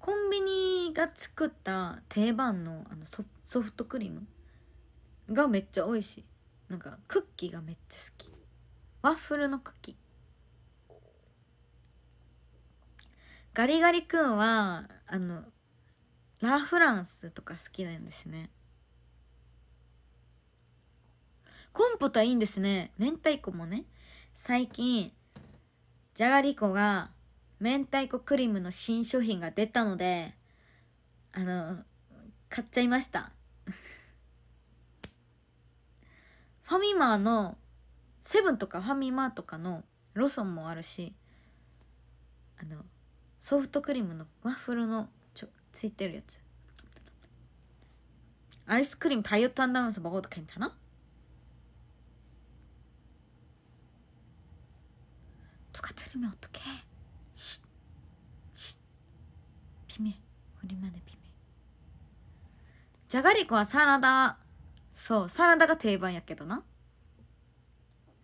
コンビニが作った定番のあのソフトクリームがめっちゃ美味しいなんかクッキーがめっちゃ好きワッフルのクッキーガリガリ君はあのラ・フランスとか好きなんですねコンポタいいんですね明太子もね最近じゃがりこが明太子クリームの新商品が出たのであの買っちゃいました ファミマのセブンとかファミマとかのロソンもあるしあのソフトクリームのワッフルの つ이てるやつアイスクリームダ트 한다면서 먹어도 괜찮아? 누가 들으면 어떡해 쉿, 쉿. 비밀 우리만의 비밀 자가리코와 사라다 そうサラダが定番やけどな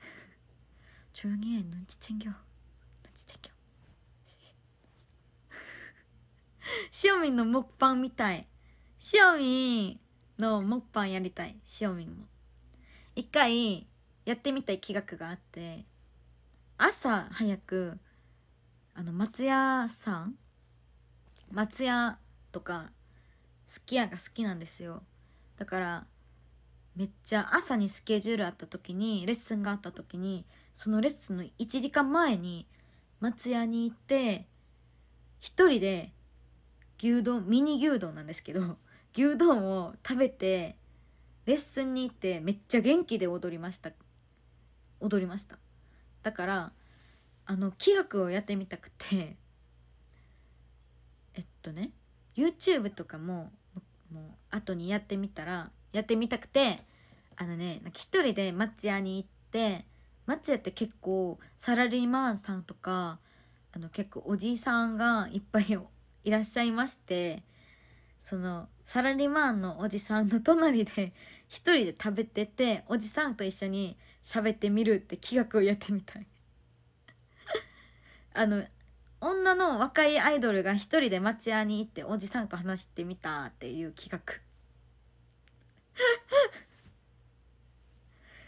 조용히 해 눈치 챙겨 しおみんの木パンみたいしおみんのモパンやりたいしおみんも一回やってみたい企画があって朝早くあの松屋さん松屋とかすき家が好きなんですよだからめっちゃ朝にスケジュールあった時にレッスンがあった時にそのレッスンの1時間前に松屋に行って一人で牛丼ミニ牛丼なんですけど 牛丼を食べてレッスンに行ってめっちゃ元気で踊りました踊りましただからあの企画をやってみたくてえっとね YouTube とかももう後にやってみたらやってみたくてあのね一人で松屋に行って松屋って結構サラリーマンさんとかあの結構おじいさんがいっぱいいらっしゃいましてそのサラリーマンのおじさんの隣で 一人で食べてておじさんと一緒に喋ってみるって企画をやってみたい あの女の若いアイドルが一人で町屋に行っておじさんと話してみたっていう企画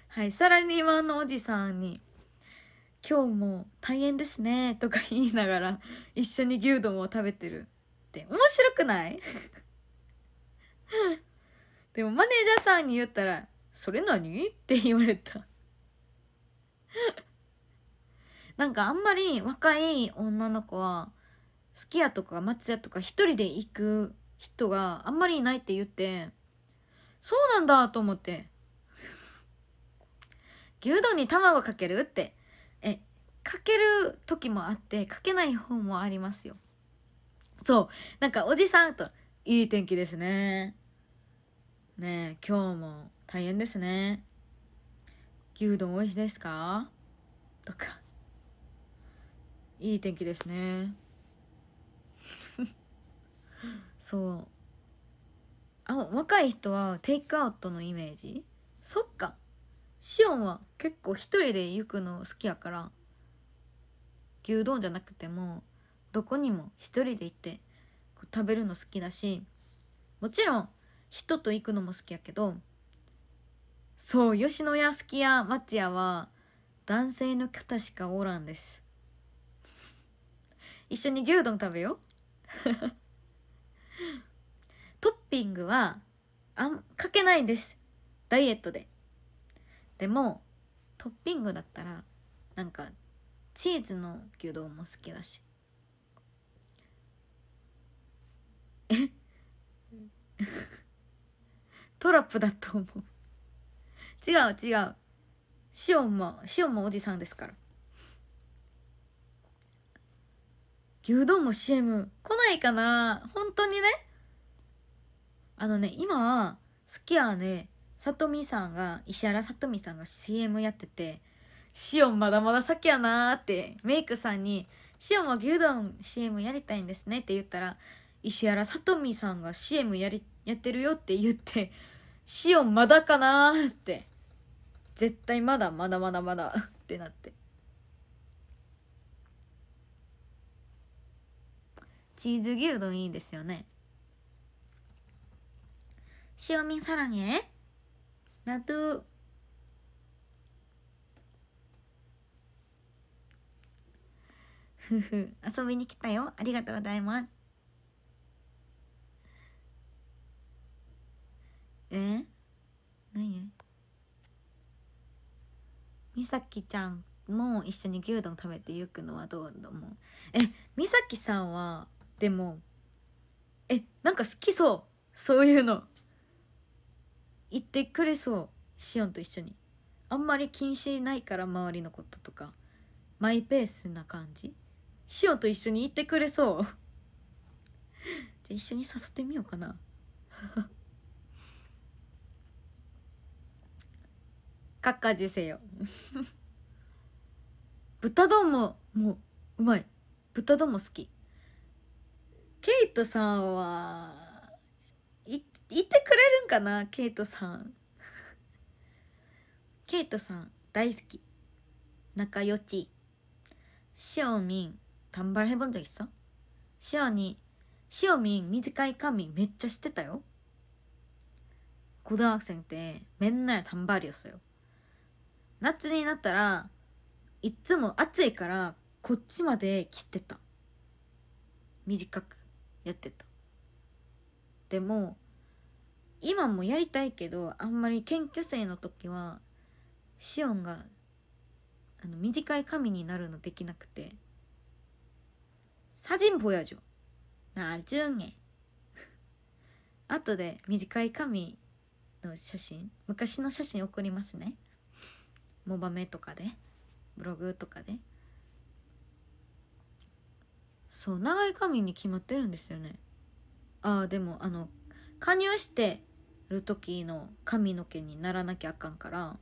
はいサラリーマンのおじさんに今日も大変ですね」とか言いながら一緒に牛丼を食べてるって面白くない でもマネージャーさんに言ったら「それ何?」って言われた なんかあんまり若い女の子はすき家とか松屋とか一人で行く人があんまりいないって言ってそうなんだと思って 牛丼に卵かけるって書ける時もあって書けない方もありますよそうなんかおじさんと「いい天気ですね」ねえ今日も大変ですね牛丼美味しいですかとか「いい天気ですね」そうあ若い人はテイクアウトのイメージそっかシオンは結構一人で行くの好きやから牛丼じゃなくてもどこにも一人で行って食べるの好きだしもちろん人と行くのも好きやけどそう吉野家すき家松屋は男性の方しかおらんです一緒に牛丼食べよ トッピングはあんかけないんですダイエットででもトッピングだったらなんかチーズの牛丼も好きだしえ トラップだと思う違う違うンもンもおじさんですから牛丼も CM 来ないかな本当にねあのね今すき家ねさとみさんが石原さとみさんが CM やっててシオンまだまだ先やなーってメイクさんに「シオンは牛丼 CM やりたいんですね」って言ったら石原さとみさんが CM やりやってるよって言って「シオンまだかな?」って絶対まだまだまだまだってなって。チーズ牛丼いいですよね。塩味サラゲ納豆ふふ、遊びに来たよ。ありがとうございます。え何みさきちゃんも一緒に牛丼食べてゆくのはどう思うえみさきさんはでもえなんか好きそうそういうの言ってくれそうしおんと一緒にあんまり禁止ないから周りのこととかマイペースな感じシオと一緒に行ってくれそうじゃ一緒に誘ってみようかなカッカー受精よ豚丼ももううまい豚丼も好きケイトさんはいいてくれるんかなケイトさんケイトさん大好き仲良ちしおみん단발해본적있어시연이시험이미지카이감っ몇자시대다요고등학생때맨날단발이었어요夏になったらいつも暑いからこっちまで切ってた。短くやってた。でも今もやりたいけどあんまり研究生の時はシオンがあの短い髪になるのできなくて사진보여줘나중에後で短い髪の写真、昔の写真送りますね。モバメとかで、ブログとかで。そう、長い髪に決まってるんですよね。ああ、でもあの、加入してる時の髪の毛にならなきゃあかんから、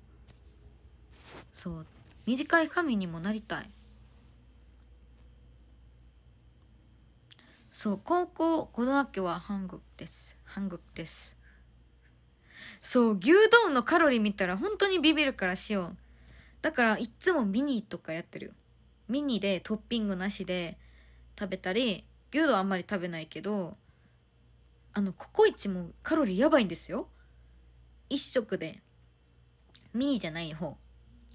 そう、短い髪にもなりたい。そう高校この学교はン国ですン国ですそう牛丼のカロリー見たら本当にビビるからしよう。だからいつもミニとかやってるよミニでトッピングなしで食べたり牛丼あんまり食べないけどあのココイチもカロリーやばいんですよ一食でミニじゃない方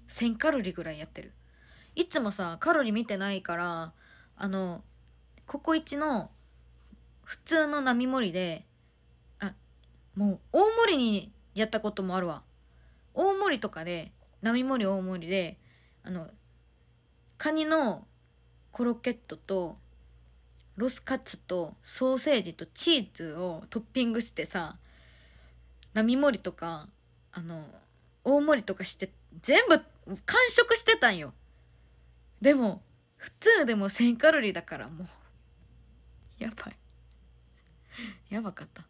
1000カロリーぐらいやってるいつもさカロリー見てないからあのココイチの普通の並盛りであもう大盛りにやったこともあるわ大盛りとかで並盛り大盛りであのカニのコロケットとロスカツとソーセージとチーズをトッピングしてさ並盛りとかあの大盛りとかして全部完食してたんよでも普通でも1,000カロリーだからもう やばい やばかった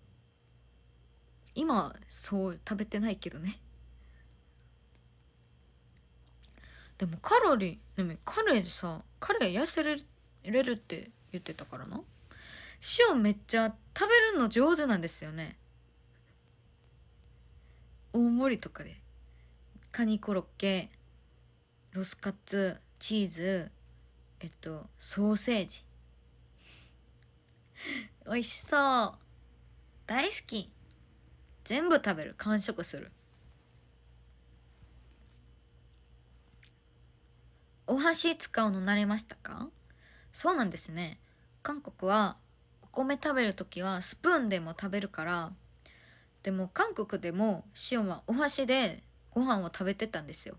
今そう食べてないけどねでもカロリーでもカレーでさカレー痩せれるって言ってたからな塩めっちゃ食べるの上手なんですよね大盛りとかでカニコロッケロスカツチーズえっとソーセージ 美味しそう大好き全部食べる完食するお箸使うの慣れましたかそうなんですね韓国はお米食べる時はスプーンでも食べるからでも韓国でもシオンはお箸でご飯を食べてたんですよ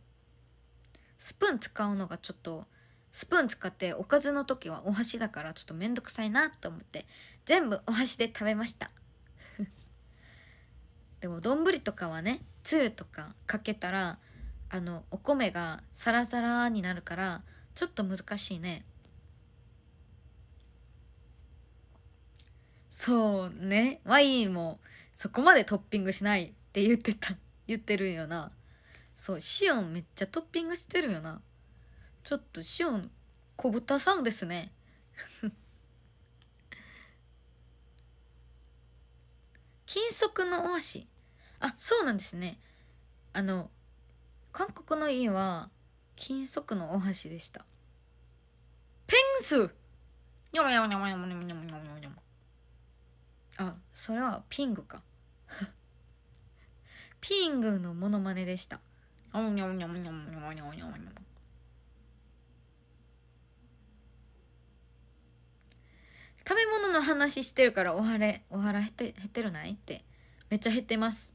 スプーン使うのがちょっとスプーン使っておかずの時はお箸だからちょっとめんどくさいなと思って全部お箸で食べました でも丼とかはねつゆとかかけたらあのお米がサラサラになるからちょっと難しいねそうねワインもそこまでトッピングしないって言ってた言ってるよなそうシオンめっちゃトッピングしてるよなちょっとシオン小豚さんですね金足の王子あそうなんですねあの韓国の家は金足のお箸でしたペンスにもにににににににあそれはピングか ピングのモノマネでしたあにょもにょもにょもにょもにょもにょに食べ物の話してるからおはれお腹減って減ってるないってめっちゃ減ってます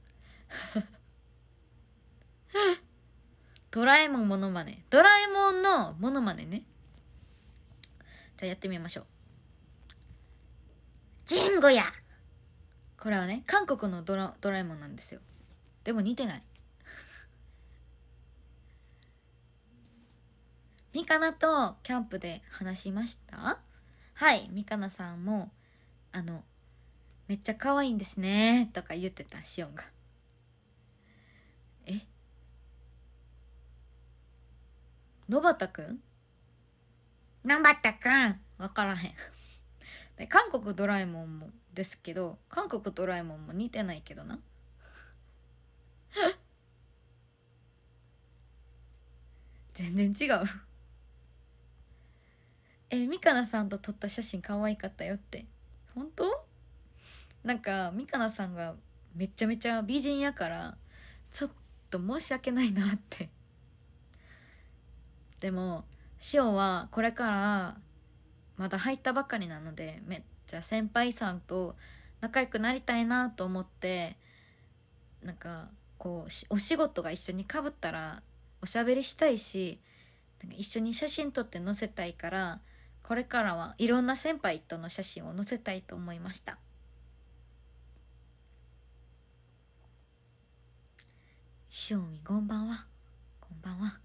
ドラえもんモノマネドラえもんのモノマネねじゃあやってみましょうジンゴやこれはね韓国のドラドラえもんなんですよでも似てないミカナとキャンプで話しましたはいみかなさんもあのめっちゃ可愛いんですねとか言ってたしおんがえのばたくんのばたくん分からへん で韓国ドラえもんもですけど韓国ドラえもんも似てないけどな 全然違うえみかなさんと撮った写真可愛かったよって本当なんかみかなさんがめちゃめちゃ美人やからちょっと申し訳ないなってでもしおはこれからまだ入ったばかりなのでめっちゃ先輩さんと仲良くなりたいなと思ってなんかこうお仕事が一緒にかぶったらおしゃべりしたいし一緒に写真撮って載せたいからこれからはいろんな先輩との写真を載せたいと思いましたしおみこんばんはこんばんは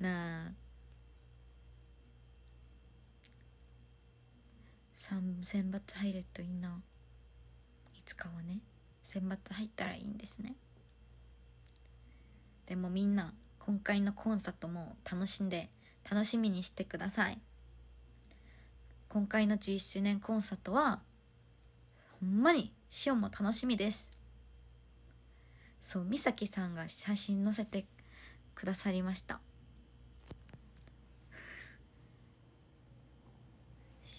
なあ 選抜入れるといいないつかはね選抜入ったらいいんですねでもみんな今回のコンサートも楽しんで楽しみにしてください今回の11周年コンサートはほんまにしおも楽しみですそう美咲さんが写真載せてくださりました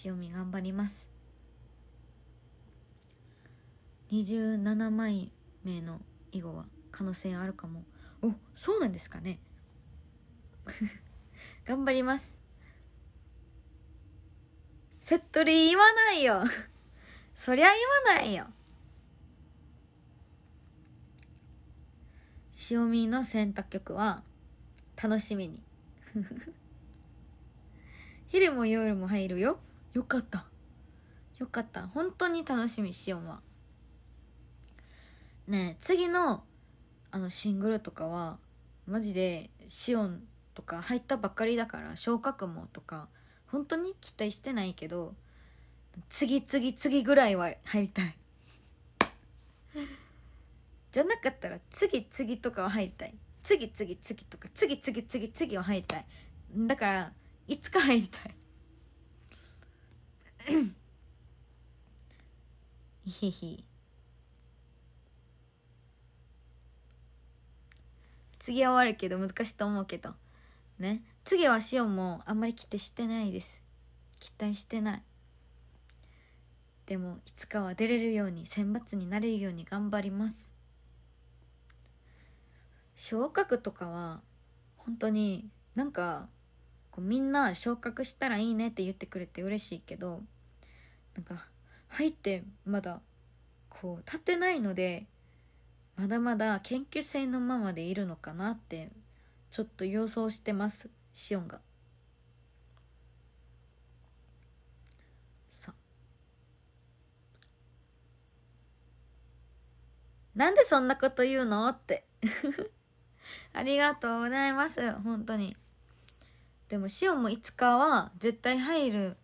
塩見頑張ります27枚目の囲碁は可能性あるかもおそうなんですかね 頑張りますセットリ言わないよ そりゃ言わないよ塩見の選択曲は楽しみに 昼も夜も入るよよかったよかった本当に楽しみしおんはね次のあのシングルとかはマジでシオンとか入ったばっかりだから昇格もとか本当に期待してないけど次次次ぐらいは入りたい じゃなかったら次次とかは入りたい次次次とか次次次次は入りたいだからいつか入りたいいひひ次は終わるけど難しいと思うけどね次はしおもあんまり期待してないです期待してないでもいつかは出れるように選抜になれるように頑張ります昇格とかは本当になんかこうみんな昇格したらいいねって言ってくれて嬉しいけどなんか入ってまだこう立ってないのでまだまだ研究生のままでいるのかなってちょっと予想してますシオンが。なんでそんなこと言うのって ありがとうございます。本当に。でも、シオンもいつかは絶対入る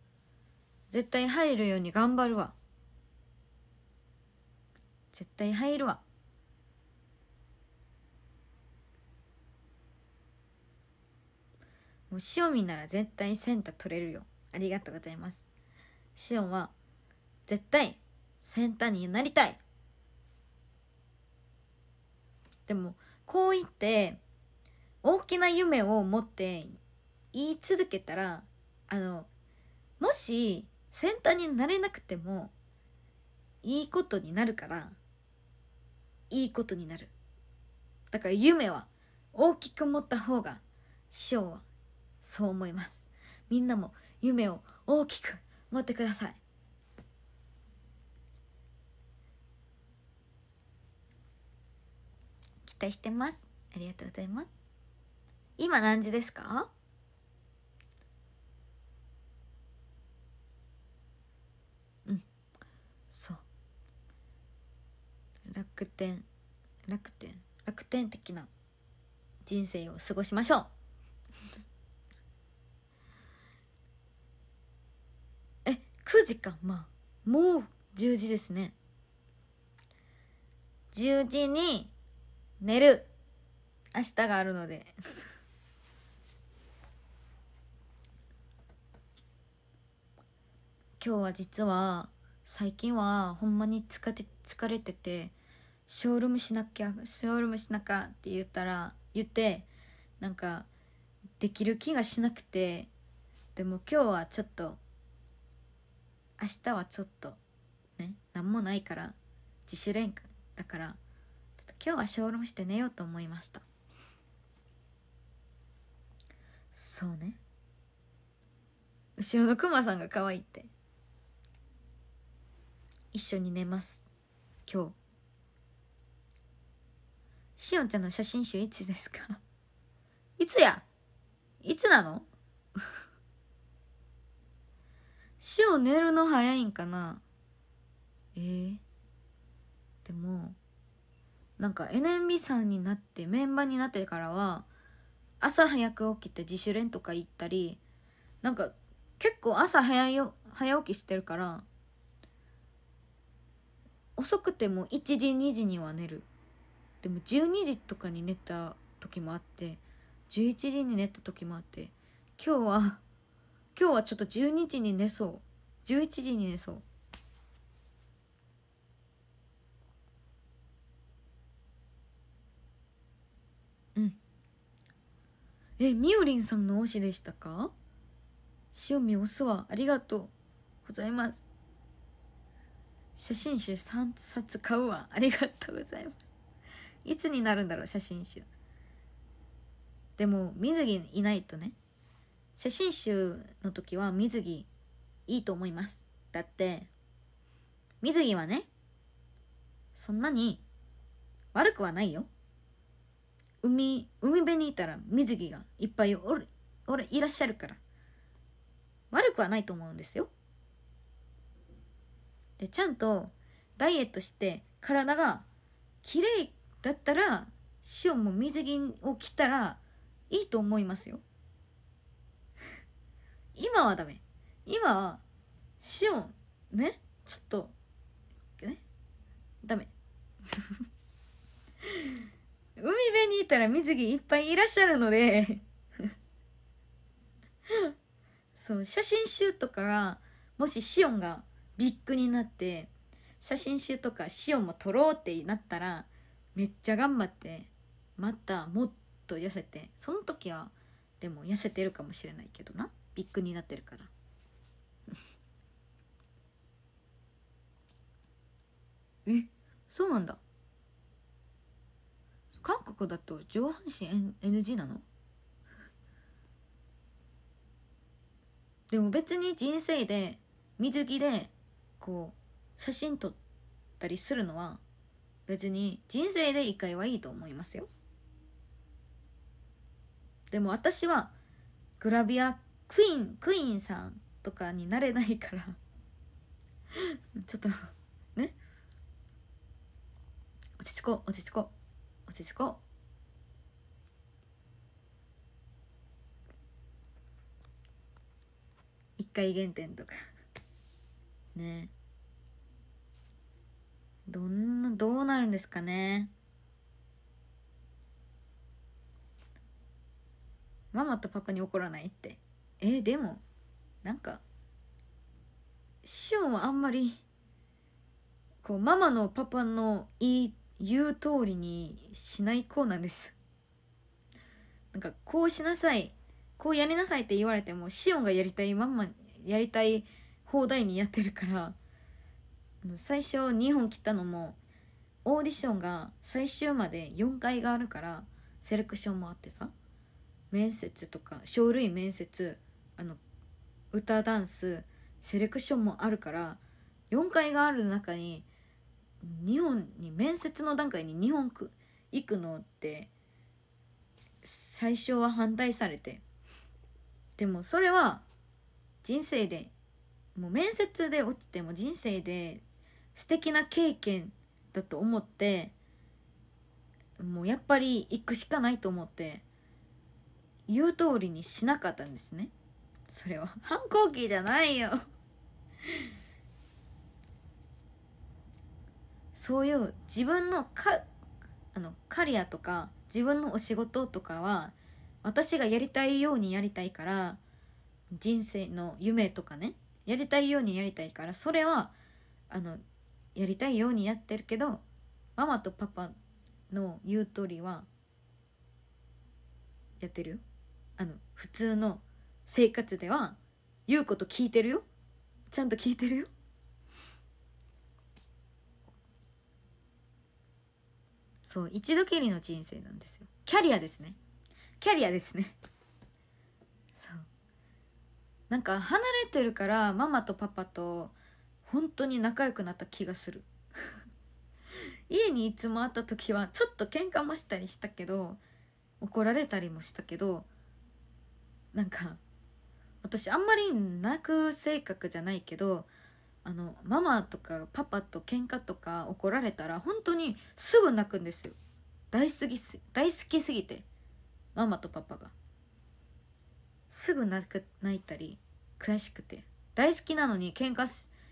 絶対入るように頑張るわ絶対入るわもうしおみなら絶対センター取れるよありがとうございますしおは絶対センターになりたいでもこう言って大きな夢を持って言い続けたらあのもし先端になれなくてもいいことになるからいいことになるだから夢は大きく持った方が師匠はそう思いますみんなも夢を大きく持ってください期待してますありがとうございます今何時ですか楽天楽天楽天的な人生を過ごしましょう え9時かまあもう10時ですね10時に寝る明日があるので 今日は実は最近はほんまに疲れ疲れててショールームしなきゃショールームしなきゃって言ったら言ってなんかできる気がしなくてでも今日はちょっと明日はちょっとね何もないから自主練だからちょっと今日はショールームして寝ようと思いましたそうね後ろのクマさんが可愛いって一緒に寝ます今日しおんちゃんの写真集いつですか いつやいつなの しお寝るの早いんかなえー、でもなんか NMB さんになってメンバーになってからは朝早く起きて自主練とか行ったりなんか結構朝早いよ早起きしてるから遅くても1時2時には寝る。でも12時とかに寝た時もあって11時に寝た時もあって今日は 今日はちょっと12時に寝そう11時に寝そううんえみおりんさんの推しでしたかしおみおすわありがとうございます写真集3冊買うわありがとうございますいつになるんだろう写真集でも水着いないとね写真集の時は水着いいと思いますだって水着はねそんなに悪くはないよ海海辺にいたら水着がいっぱいおるおるいらっしゃるから悪くはないと思うんですよでちゃんとダイエットして体が綺麗だったら塩も水着を着たらいいと思いますよ今はダメ今は塩ねちょっとねダメ海辺にいたら水着いっぱいいらっしゃるのでそう写真集とかもしシオンがビッグになって写真集とかシオンも撮ろうってなったらめっちゃ頑張ってまたもっと痩せてその時はでも痩せてるかもしれないけどなビッグになってるから えそうなんだ韓国だと上半身 NG なのでも別に人生で水着でこう写真撮ったりするのは別に人生で1回はいいと思いますよでも私はグラビアクイーンクイーンさんとかになれないから ちょっとね落ち着こう落ち着こう落ち着こう1回減点とかねどんな、どうなるんですかね。ママとパパに怒らないって。えー、でも、なんか、師匠はあんまり、こう、ママのパパの言い、言う通りにしない子なんです。なんか、こうしなさい、こうやりなさいって言われても、シオンがやりたいまんま、やりたい放題にやってるから、最初2本切ったのもオーディションが最終まで4回があるからセレクションもあってさ面接とか書類面接あの歌ダンスセレクションもあるから4回がある中に日本に面接の段階に日本く行くのって最初は反対されてでもそれは人生でもう面接で落ちても人生で素敵な経験だと思ってもうやっぱり行くしかないと思って言う通りにしなかったんですねそれは 反抗期じゃないよそういう自分のかあのカリアとか自分のお仕事とかは私がやりたいようにやりたいから人生の夢とかねやりたいようにやりたいからそれはあのやりたいようにやってるけどママとパパの言う通りはやってるよあの普通の生活では言うこと聞いてるよちゃんと聞いてるよそう一度きりの人生なんですよキャリアですねキャリアですねそうなんか離れてるからママとパパと本当に仲良くなった気がする 家にいつも会った時はちょっと喧嘩もしたりしたけど怒られたりもしたけどなんか私あんまり泣く性格じゃないけどあのママとかパパと喧嘩とか怒られたら本当にすぐ泣くんですよ大好きす大好きすぎてママとパパがすぐ泣く泣いたり悔しくて大好きなのに喧嘩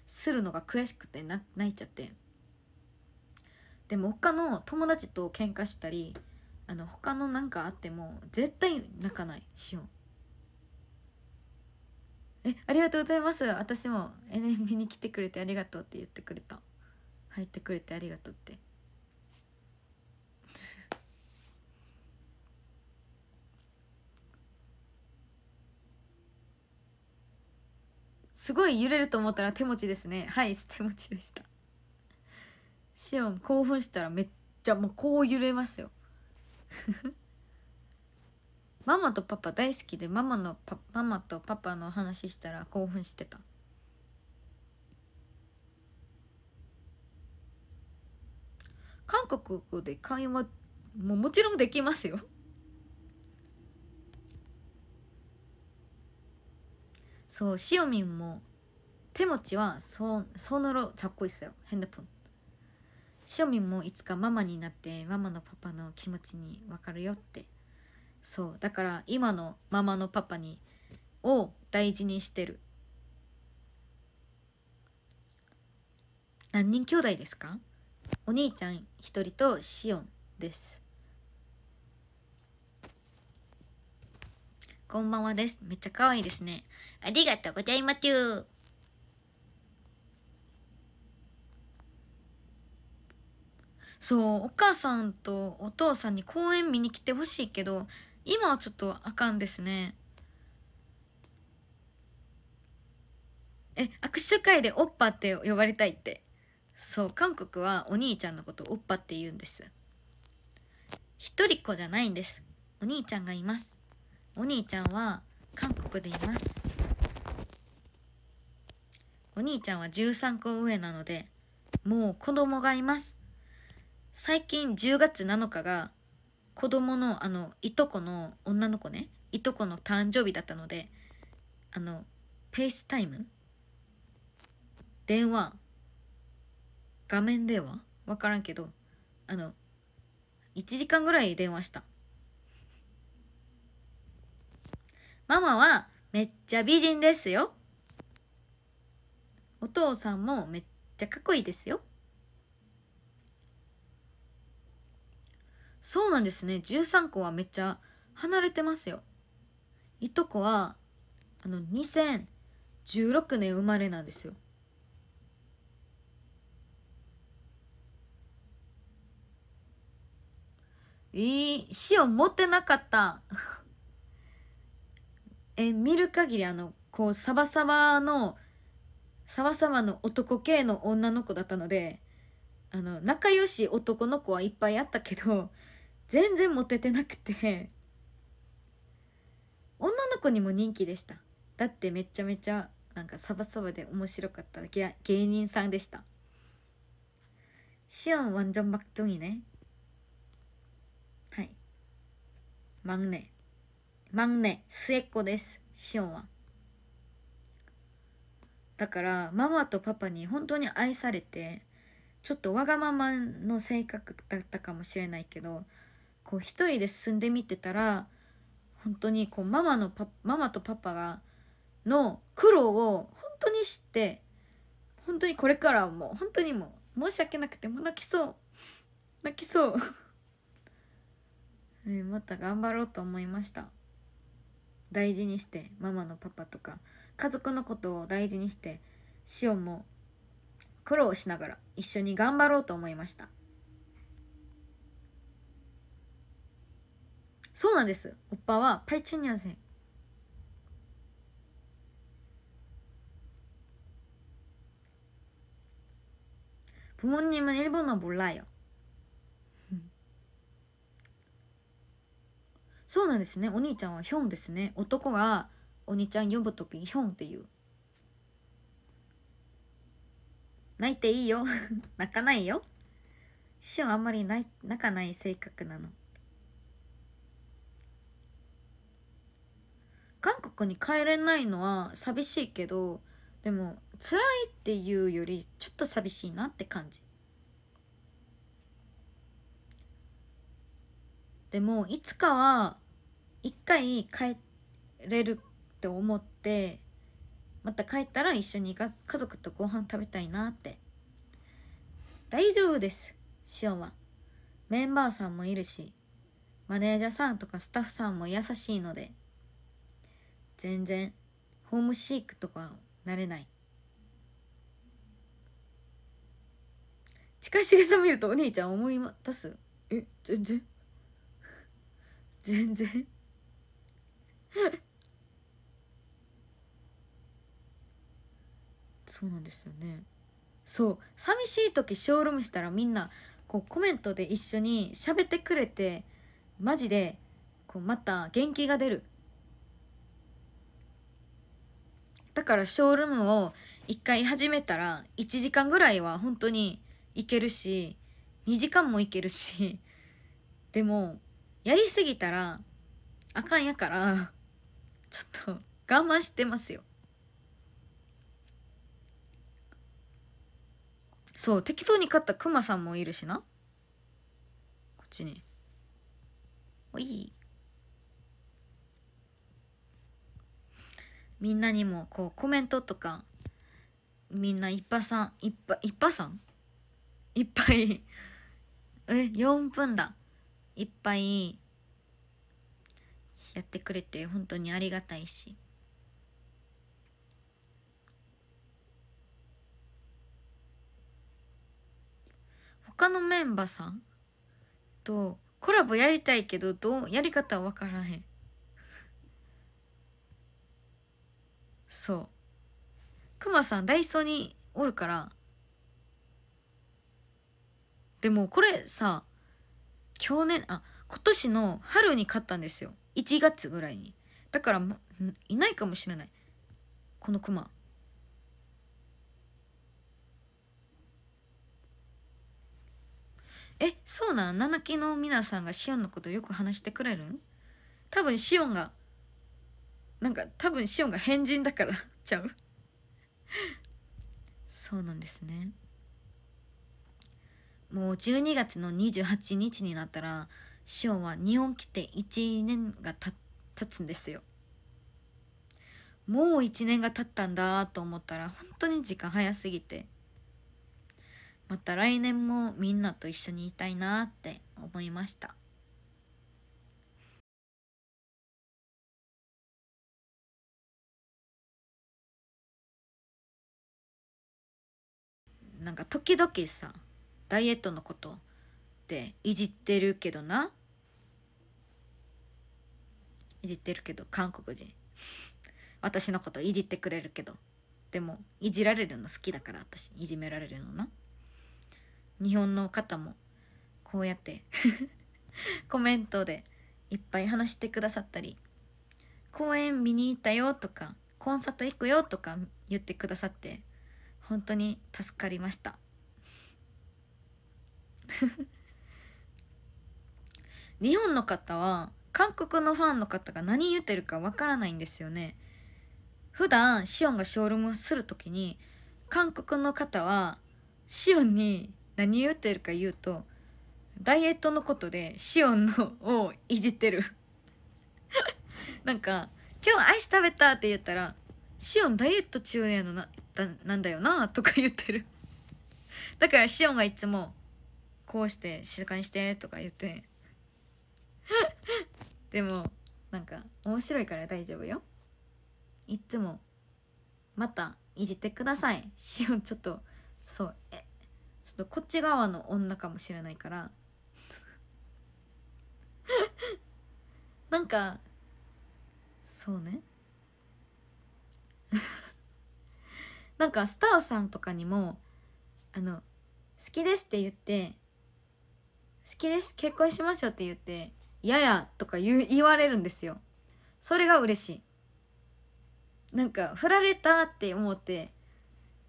するのが悔しくて泣いちゃってでも他の友達と喧嘩したりあの他のなんかあっても絶対泣かないしようえありがとうございます私も NMB に来てくれてありがとうって言ってくれた入ってくれてありがとうってすごい揺れると思ったら手持ちですねはい手持ちでしたシオン興奮したらめっちゃもうこう揺れますよ ママとパパ大好きでママのパママとパパの話したら興奮してた韓国語で会話ももちろんできますよそうしおみんも手持ちはそそのろっすよ、ヘン핸プン。しおみんもいつかママになってママのパパの気持ちにわかるよってそうだから今のママのパパにを大事にしてる何人兄弟ですかお兄ちゃん一人としおんですこんばんはですめっちゃ可愛いですねありがとうございます。そう、お母さんとお父さんに公演見に来てほしいけど、今はちょっとあかんですね。え、握手会でおっぱって呼ばれたいって。そう、韓国はお兄ちゃんのことおっぱって言うんです。一人っ子じゃないんです。お兄ちゃんがいます。お兄ちゃんは韓国でいます。お兄ちゃんは13個上なので、もう子供がいます。最近10月7日が子供のあの、いとこの女の子ね、いとこの誕生日だったので、あの、フェイスタイム電話画面電話わからんけど、あの、1時間ぐらい電話した。ママはめっちゃ美人ですよ。お父さんもめっちゃかっこいいですよそうなんですね13個はめっちゃ離れてますよいとこはあの2016年生まれなんですよえ死塩持ってなかった え見る限りあのこうサバサバの沢様の男系の女の子だったのであの仲良し男の子はいっぱいあったけど全然モテてなくて女の子にも人気でしただってめちゃめちゃなんかサバサバで面白かった芸人さんでしたシオンン전막둥にねはいマグネマグネ末っ子ですシオンはだからママとパパに本当に愛されてちょっとわがままの性格だったかもしれないけどこう一人で進んでみてたら本当にこうママのパママとパパがの苦労を本当に知って本当にこれからはもう本当にもう申し訳なくても泣きそう泣きそう ね、また頑張ろうと思いました大事にしてママのパパとか家族のことを大事にしてシオンも苦労しながら一緒に頑張ろうと思いましたそうなんですおっぱはパイチュニャンンそうなんですねお兄ちゃんはヒョンですね男がお兄ちゃん呼ぶ時ヒョンって言う泣いていいよ 泣かないよ師匠あんまり泣泣かない性格なの韓国に帰れないのは寂しいけどでも辛いっていうよりちょっと寂しいなって感じでもいつかは一回帰れるって思ってまた帰ったら一緒に家族とご飯食べたいなって大丈夫ですシオはメンバーさんもいるしマネージャーさんとかスタッフさんも優しいので全然ホームシークとかなれない近重さん見るとお姉ちゃん思い出すえ全然 全然そうなんですよねそう寂しい時ショールームしたらみんなこうコメントで一緒に喋ってくれてマジでこうまた元気が出るだからショールームを1回始めたら1時間ぐらいは本当にいけるし2時間もいけるしでもやりすぎたらあかんやからちょっと我慢してますよそう適当に勝ったクマさんもいるしなこっちにおいみんなにもこうコメントとかみんないっぱさんいっぱいっぱさんいっぱいえ4分だいっぱいやってくれて本当にありがたいし。他のメンバーさんとコラボやりたいけどどうやり方わからへんそうクマさんダイソーにおるからでもこれさ去年あ今年の春に買ったんですよ1月ぐらいにだから、いないかもしれないこのクマえそうなん七木の皆さんがシオンのことよく話してくれるん多分シオンがなんか多分シオンが変人だから ちゃうそうなんですねもう12月の28日になったらシオンは日本来て1年がた経つんですよもう1年が経ったんだと思ったら本当に時間早すぎてまた来年もみんなと一緒にいたいなって思いましたなんか時々さダイエットのことっていじってるけどないじってるけど韓国人私のこといじってくれるけどでもいじられるの好きだから私いじめられるのな。日本の方もこうやって コメントでいっぱい話してくださったり公演見に行ったよとかコンサート行くよとか言ってくださって本当に助かりました 日本の方は韓国のファンの方が何言ってるかわからないんですよね普段シオンがショールームする時に韓国の方はシオンに何言ってるか言うとダイエットのことでシオンのをいじってる なんか「今日アイス食べた」って言ったら「シオンダイエット中やのなだなんだよな」とか言ってるだからシオンがいつも「こうして静かにして」とか言って でもなんか面白いから大丈夫よいつも「またいじってください」シオンちょっとそうえちょっとこっち側の女かもしれないから なんかそうね なんかスターさんとかにもあの「好きです」って言って「好きです結婚しましょう」って言って「やや」とか言言われるんですよそれが嬉しいなんか振られたって思って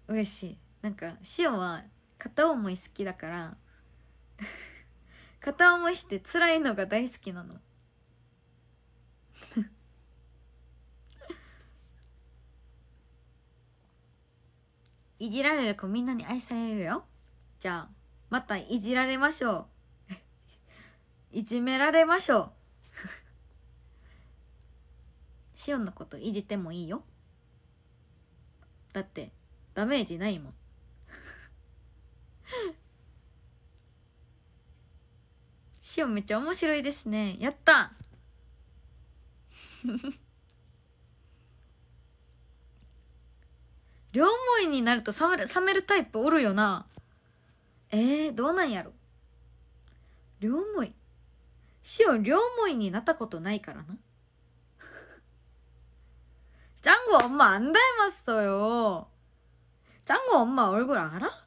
嬉しいなんか塩は片思い好きだから 片思いして辛いのが大好きなの いじられる子みんなに愛されるよじゃあまたいじられましょう いじめられましょうシオンのこといじってもいいよだってダメージないもんしおめっちゃ面白いですねやった 両思いになると冷める冷めるタイプおるよなえー、どうなんやろ両思いしお両思いになったことないからな ジャ짱구엄마안닮았어요짱구엄마얼굴알아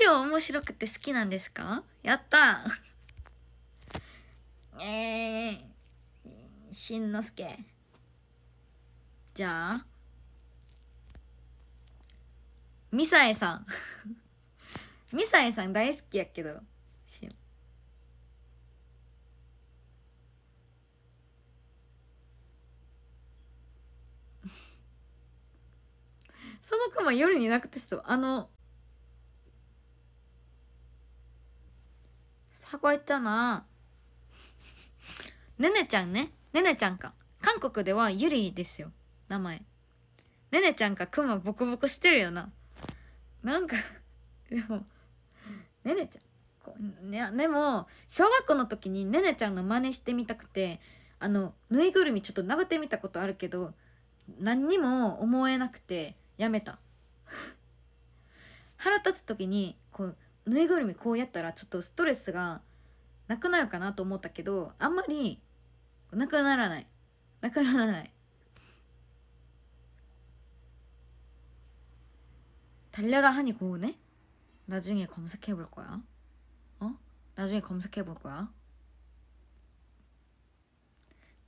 塩面白くて好きなんですかやったーえー、しんのすけ。じゃあ、ミサエさん。ミサエさん大好きやけど。その雲夜になくてすと、あの、箱行ったなねねちゃんねねねちゃんか韓国ではゆりですよ名前ねねちゃんか雲ボコボコしてるよななんかでもねねちゃんこねでも小学校の時にねねちゃんの真似してみたくてあのぬいぐるみちょっと殴ってみたことあるけど何にも思えなくてやめた腹立つ時にこうぬいぐるみこうやったらちょっとストレスがなくなるかなと思ったけどあんまりなくならないなくならない달려라하니고네나중에검색해볼거야어나중에검색해볼거야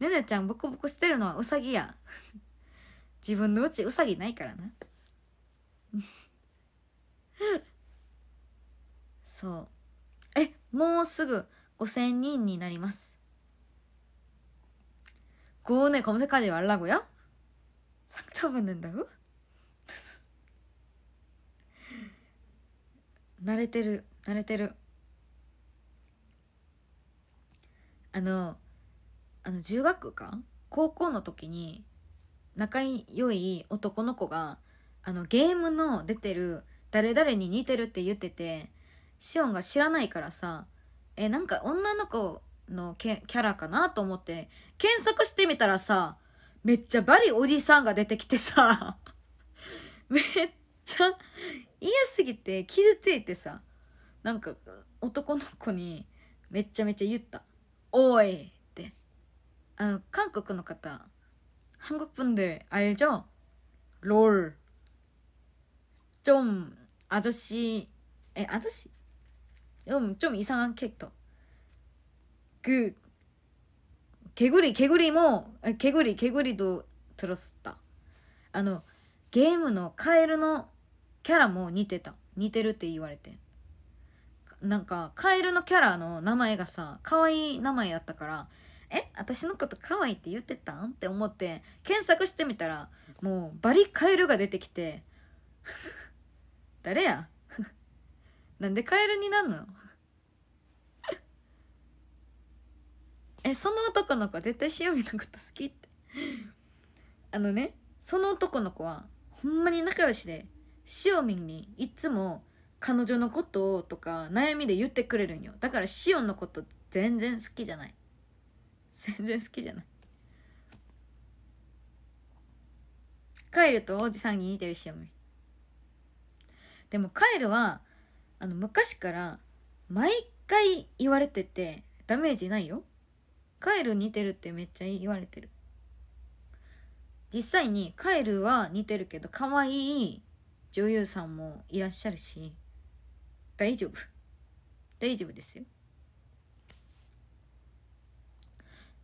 ねねちゃんボコボコしてるのはウサギや 自分のうちウサギないからなそうえもうすぐ5,000人になります고은검색하지말라고요상처받는다고慣れてる慣れてるあのあの中学か高校の時に仲良い男の子があのゲームの出てる誰々に似てるって言っててシオンが知らないからさえなんか女の子のキャラかなと思って検索してみたらさめっちゃバリおじさんが出てきてさ めっちゃ嫌すぎて傷ついてさなんか男の子にめちゃめちゃ言った「おい!」ってあの韓国の方韓国분들알죠あ좀아저え、あ아저씨좀좀이상한캐릭터그개구리개구리繰개구리개구리도들었다あの、ゲームのカエルのキャラも似てた。似てるって言われて。なんか、カエルのキャラの名前がさ、可愛い名前だったから、え私のこと可愛いって言ってたんって思って検索してみたらもうバリカエルが出てきて誰やなんでカエルになんの えその男の子絶対しおみのこと好きって あのねその男の子はほんまに仲良しでしおみんにいつも彼女のことをとか悩みで言ってくれるんよだからしおんのこと全然好きじゃない 全然好きじゃないカエルと王子さんに似てるしおみんでもカエルはあの昔から毎回言われててダメージないよカエル似てるってめっちゃ言われてる実際にカエルは似てるけど可愛い女優さんもいらっしゃるし大丈夫大丈夫ですよ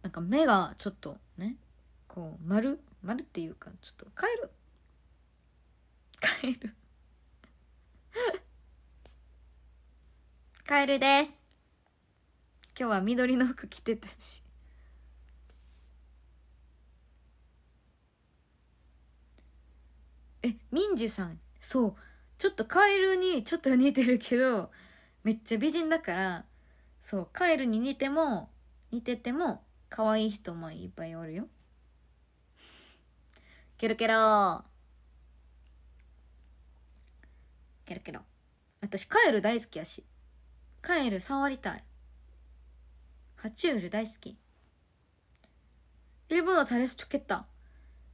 なんか目がちょっとねこう丸丸っていうかちょっとカエルカエルカエルです今日は緑の服着てたしえミンジュさんそうちょっとカエルにちょっと似てるけどめっちゃ美人だからそうカエルに似ても似てても可愛い人もいっぱいおるよケロケロケロケロ私カエル大好きやしカエル触りたい。爬虫類大好き。イルボのタレストケッタ。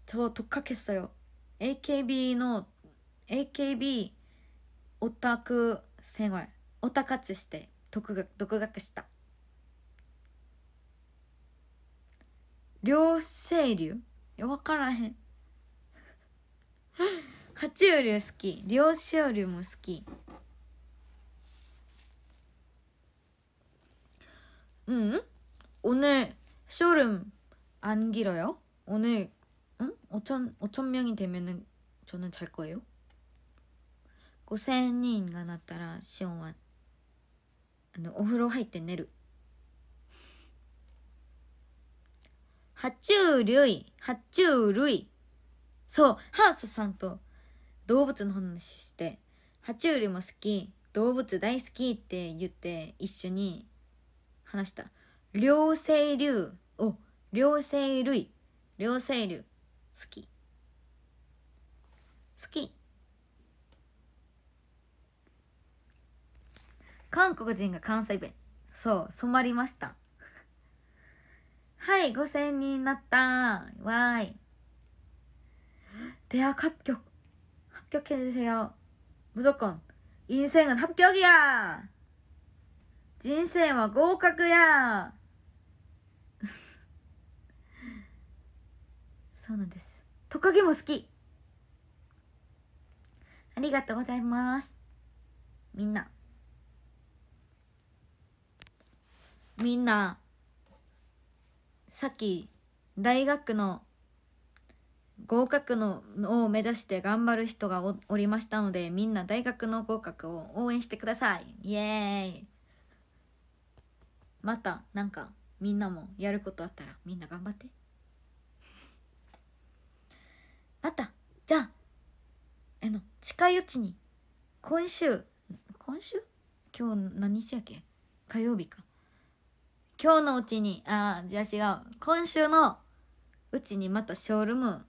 と、とっかけしたよ。AKB の、AKB オタク、すごオタ活して、独学、独学した。両生流いわからへん。爬虫類好き。両生流も好き。 응? 오늘 쇼룸 안 길어요? 오늘 응? 5천 5천 명이 되면은 저는 잘 거예요. 고생이가 났다라 시원한 오후로 할때 내루. 하츄루이 하츄루이 そうハウスさんと動物の話して爬虫類も好き動物大好きって言って一緒に話した両生竜。お両生類両生竜。好き好き韓国人が関西弁そう染まりましたはい5000人になったわーい대학합격합격해주세요무조건인생은합격이야人生は合格や そうなんですトカゲも好きありがとうございますみんなみんなさっき大学の合格のを目指して頑張る人がおりましたのでみんな大学の合格を応援してくださいイエーイまたなんかみんなもやることあったらみんな頑張ってまたじゃあの近いうちに今週今週今日何日やっけ火曜日か今日のうちにああじゃあ違う今週のうちにまたショールーム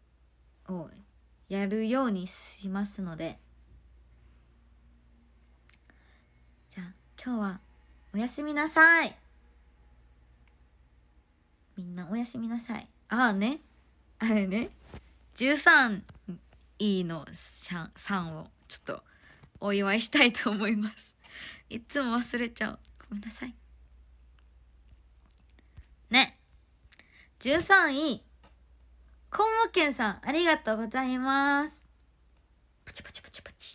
をやるようにしますのでじゃあ今日はおやすみなさいみんなおやすみなさい。ああね。あれね。13E の3をちょっとお祝いしたいと思います。いつも忘れちゃう。ごめんなさい。ね。13位。コンモケンさん、ありがとうございます。パチパチパチパチ。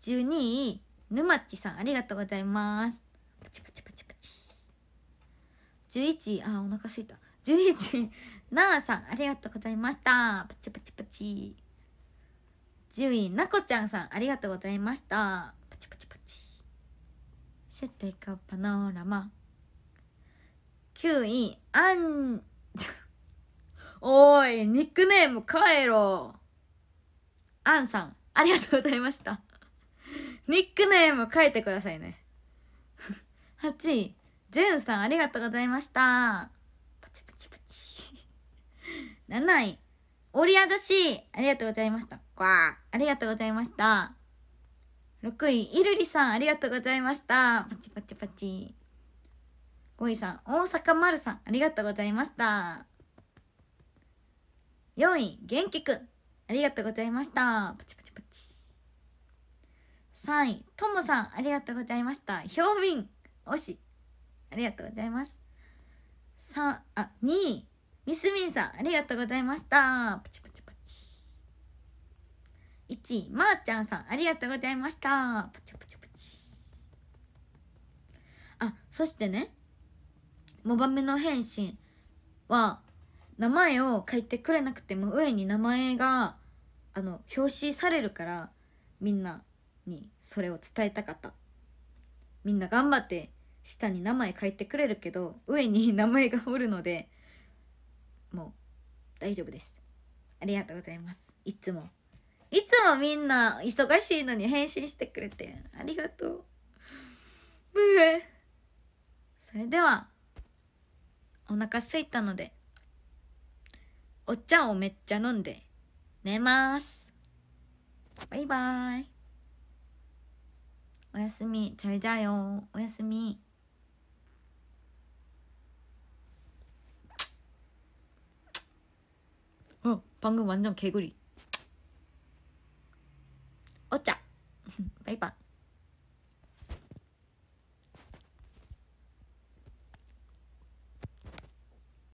12位、沼まっちさん、ありがとうございます。11あお腹すいた11 なあさんありがとうございましたパチパチパチ10位なこちゃんさんありがとうございましたパチパチパチシテカパノラマ9位あん おいニックネーム変えろあんさんありがとうございましたニックネーム変えてくださいね8 位ジュンさん、ありがとうございました。パチパチパチ。7 位、オリア女子、ありがとうございました。わありがとうございました。6位、いるりさん、ありがとうございました。パチパチパチ。5位さん、大阪丸さん、ありがとうございました。4位、元気くん、ありがとうございました。パチパチパチ。3位、ともさん、ありがとうございました。表民、推し、ありがとうございます。さあ、あ、2位、ミスミンさん、ありがとうございました。プチプチパチ。1位、まー、あ、ちゃんさん、ありがとうございました。プチプチプチ。あ、そしてね、モバメの返信は、名前を書いてくれなくても上に名前が、あの、表紙されるから、みんなにそれを伝えたかった。みんな頑張って下に名前書いてくれるけど上に名前がおるのでもう大丈夫ですありがとうございますいつもいつもみんな忙しいのに返信してくれてありがとうそれではお腹すいたのでお茶をめっちゃ飲んで寝ますバイバイおやすみ、チャャだよ。おやすみ。 방금 완전 개구리 어짜 바이바이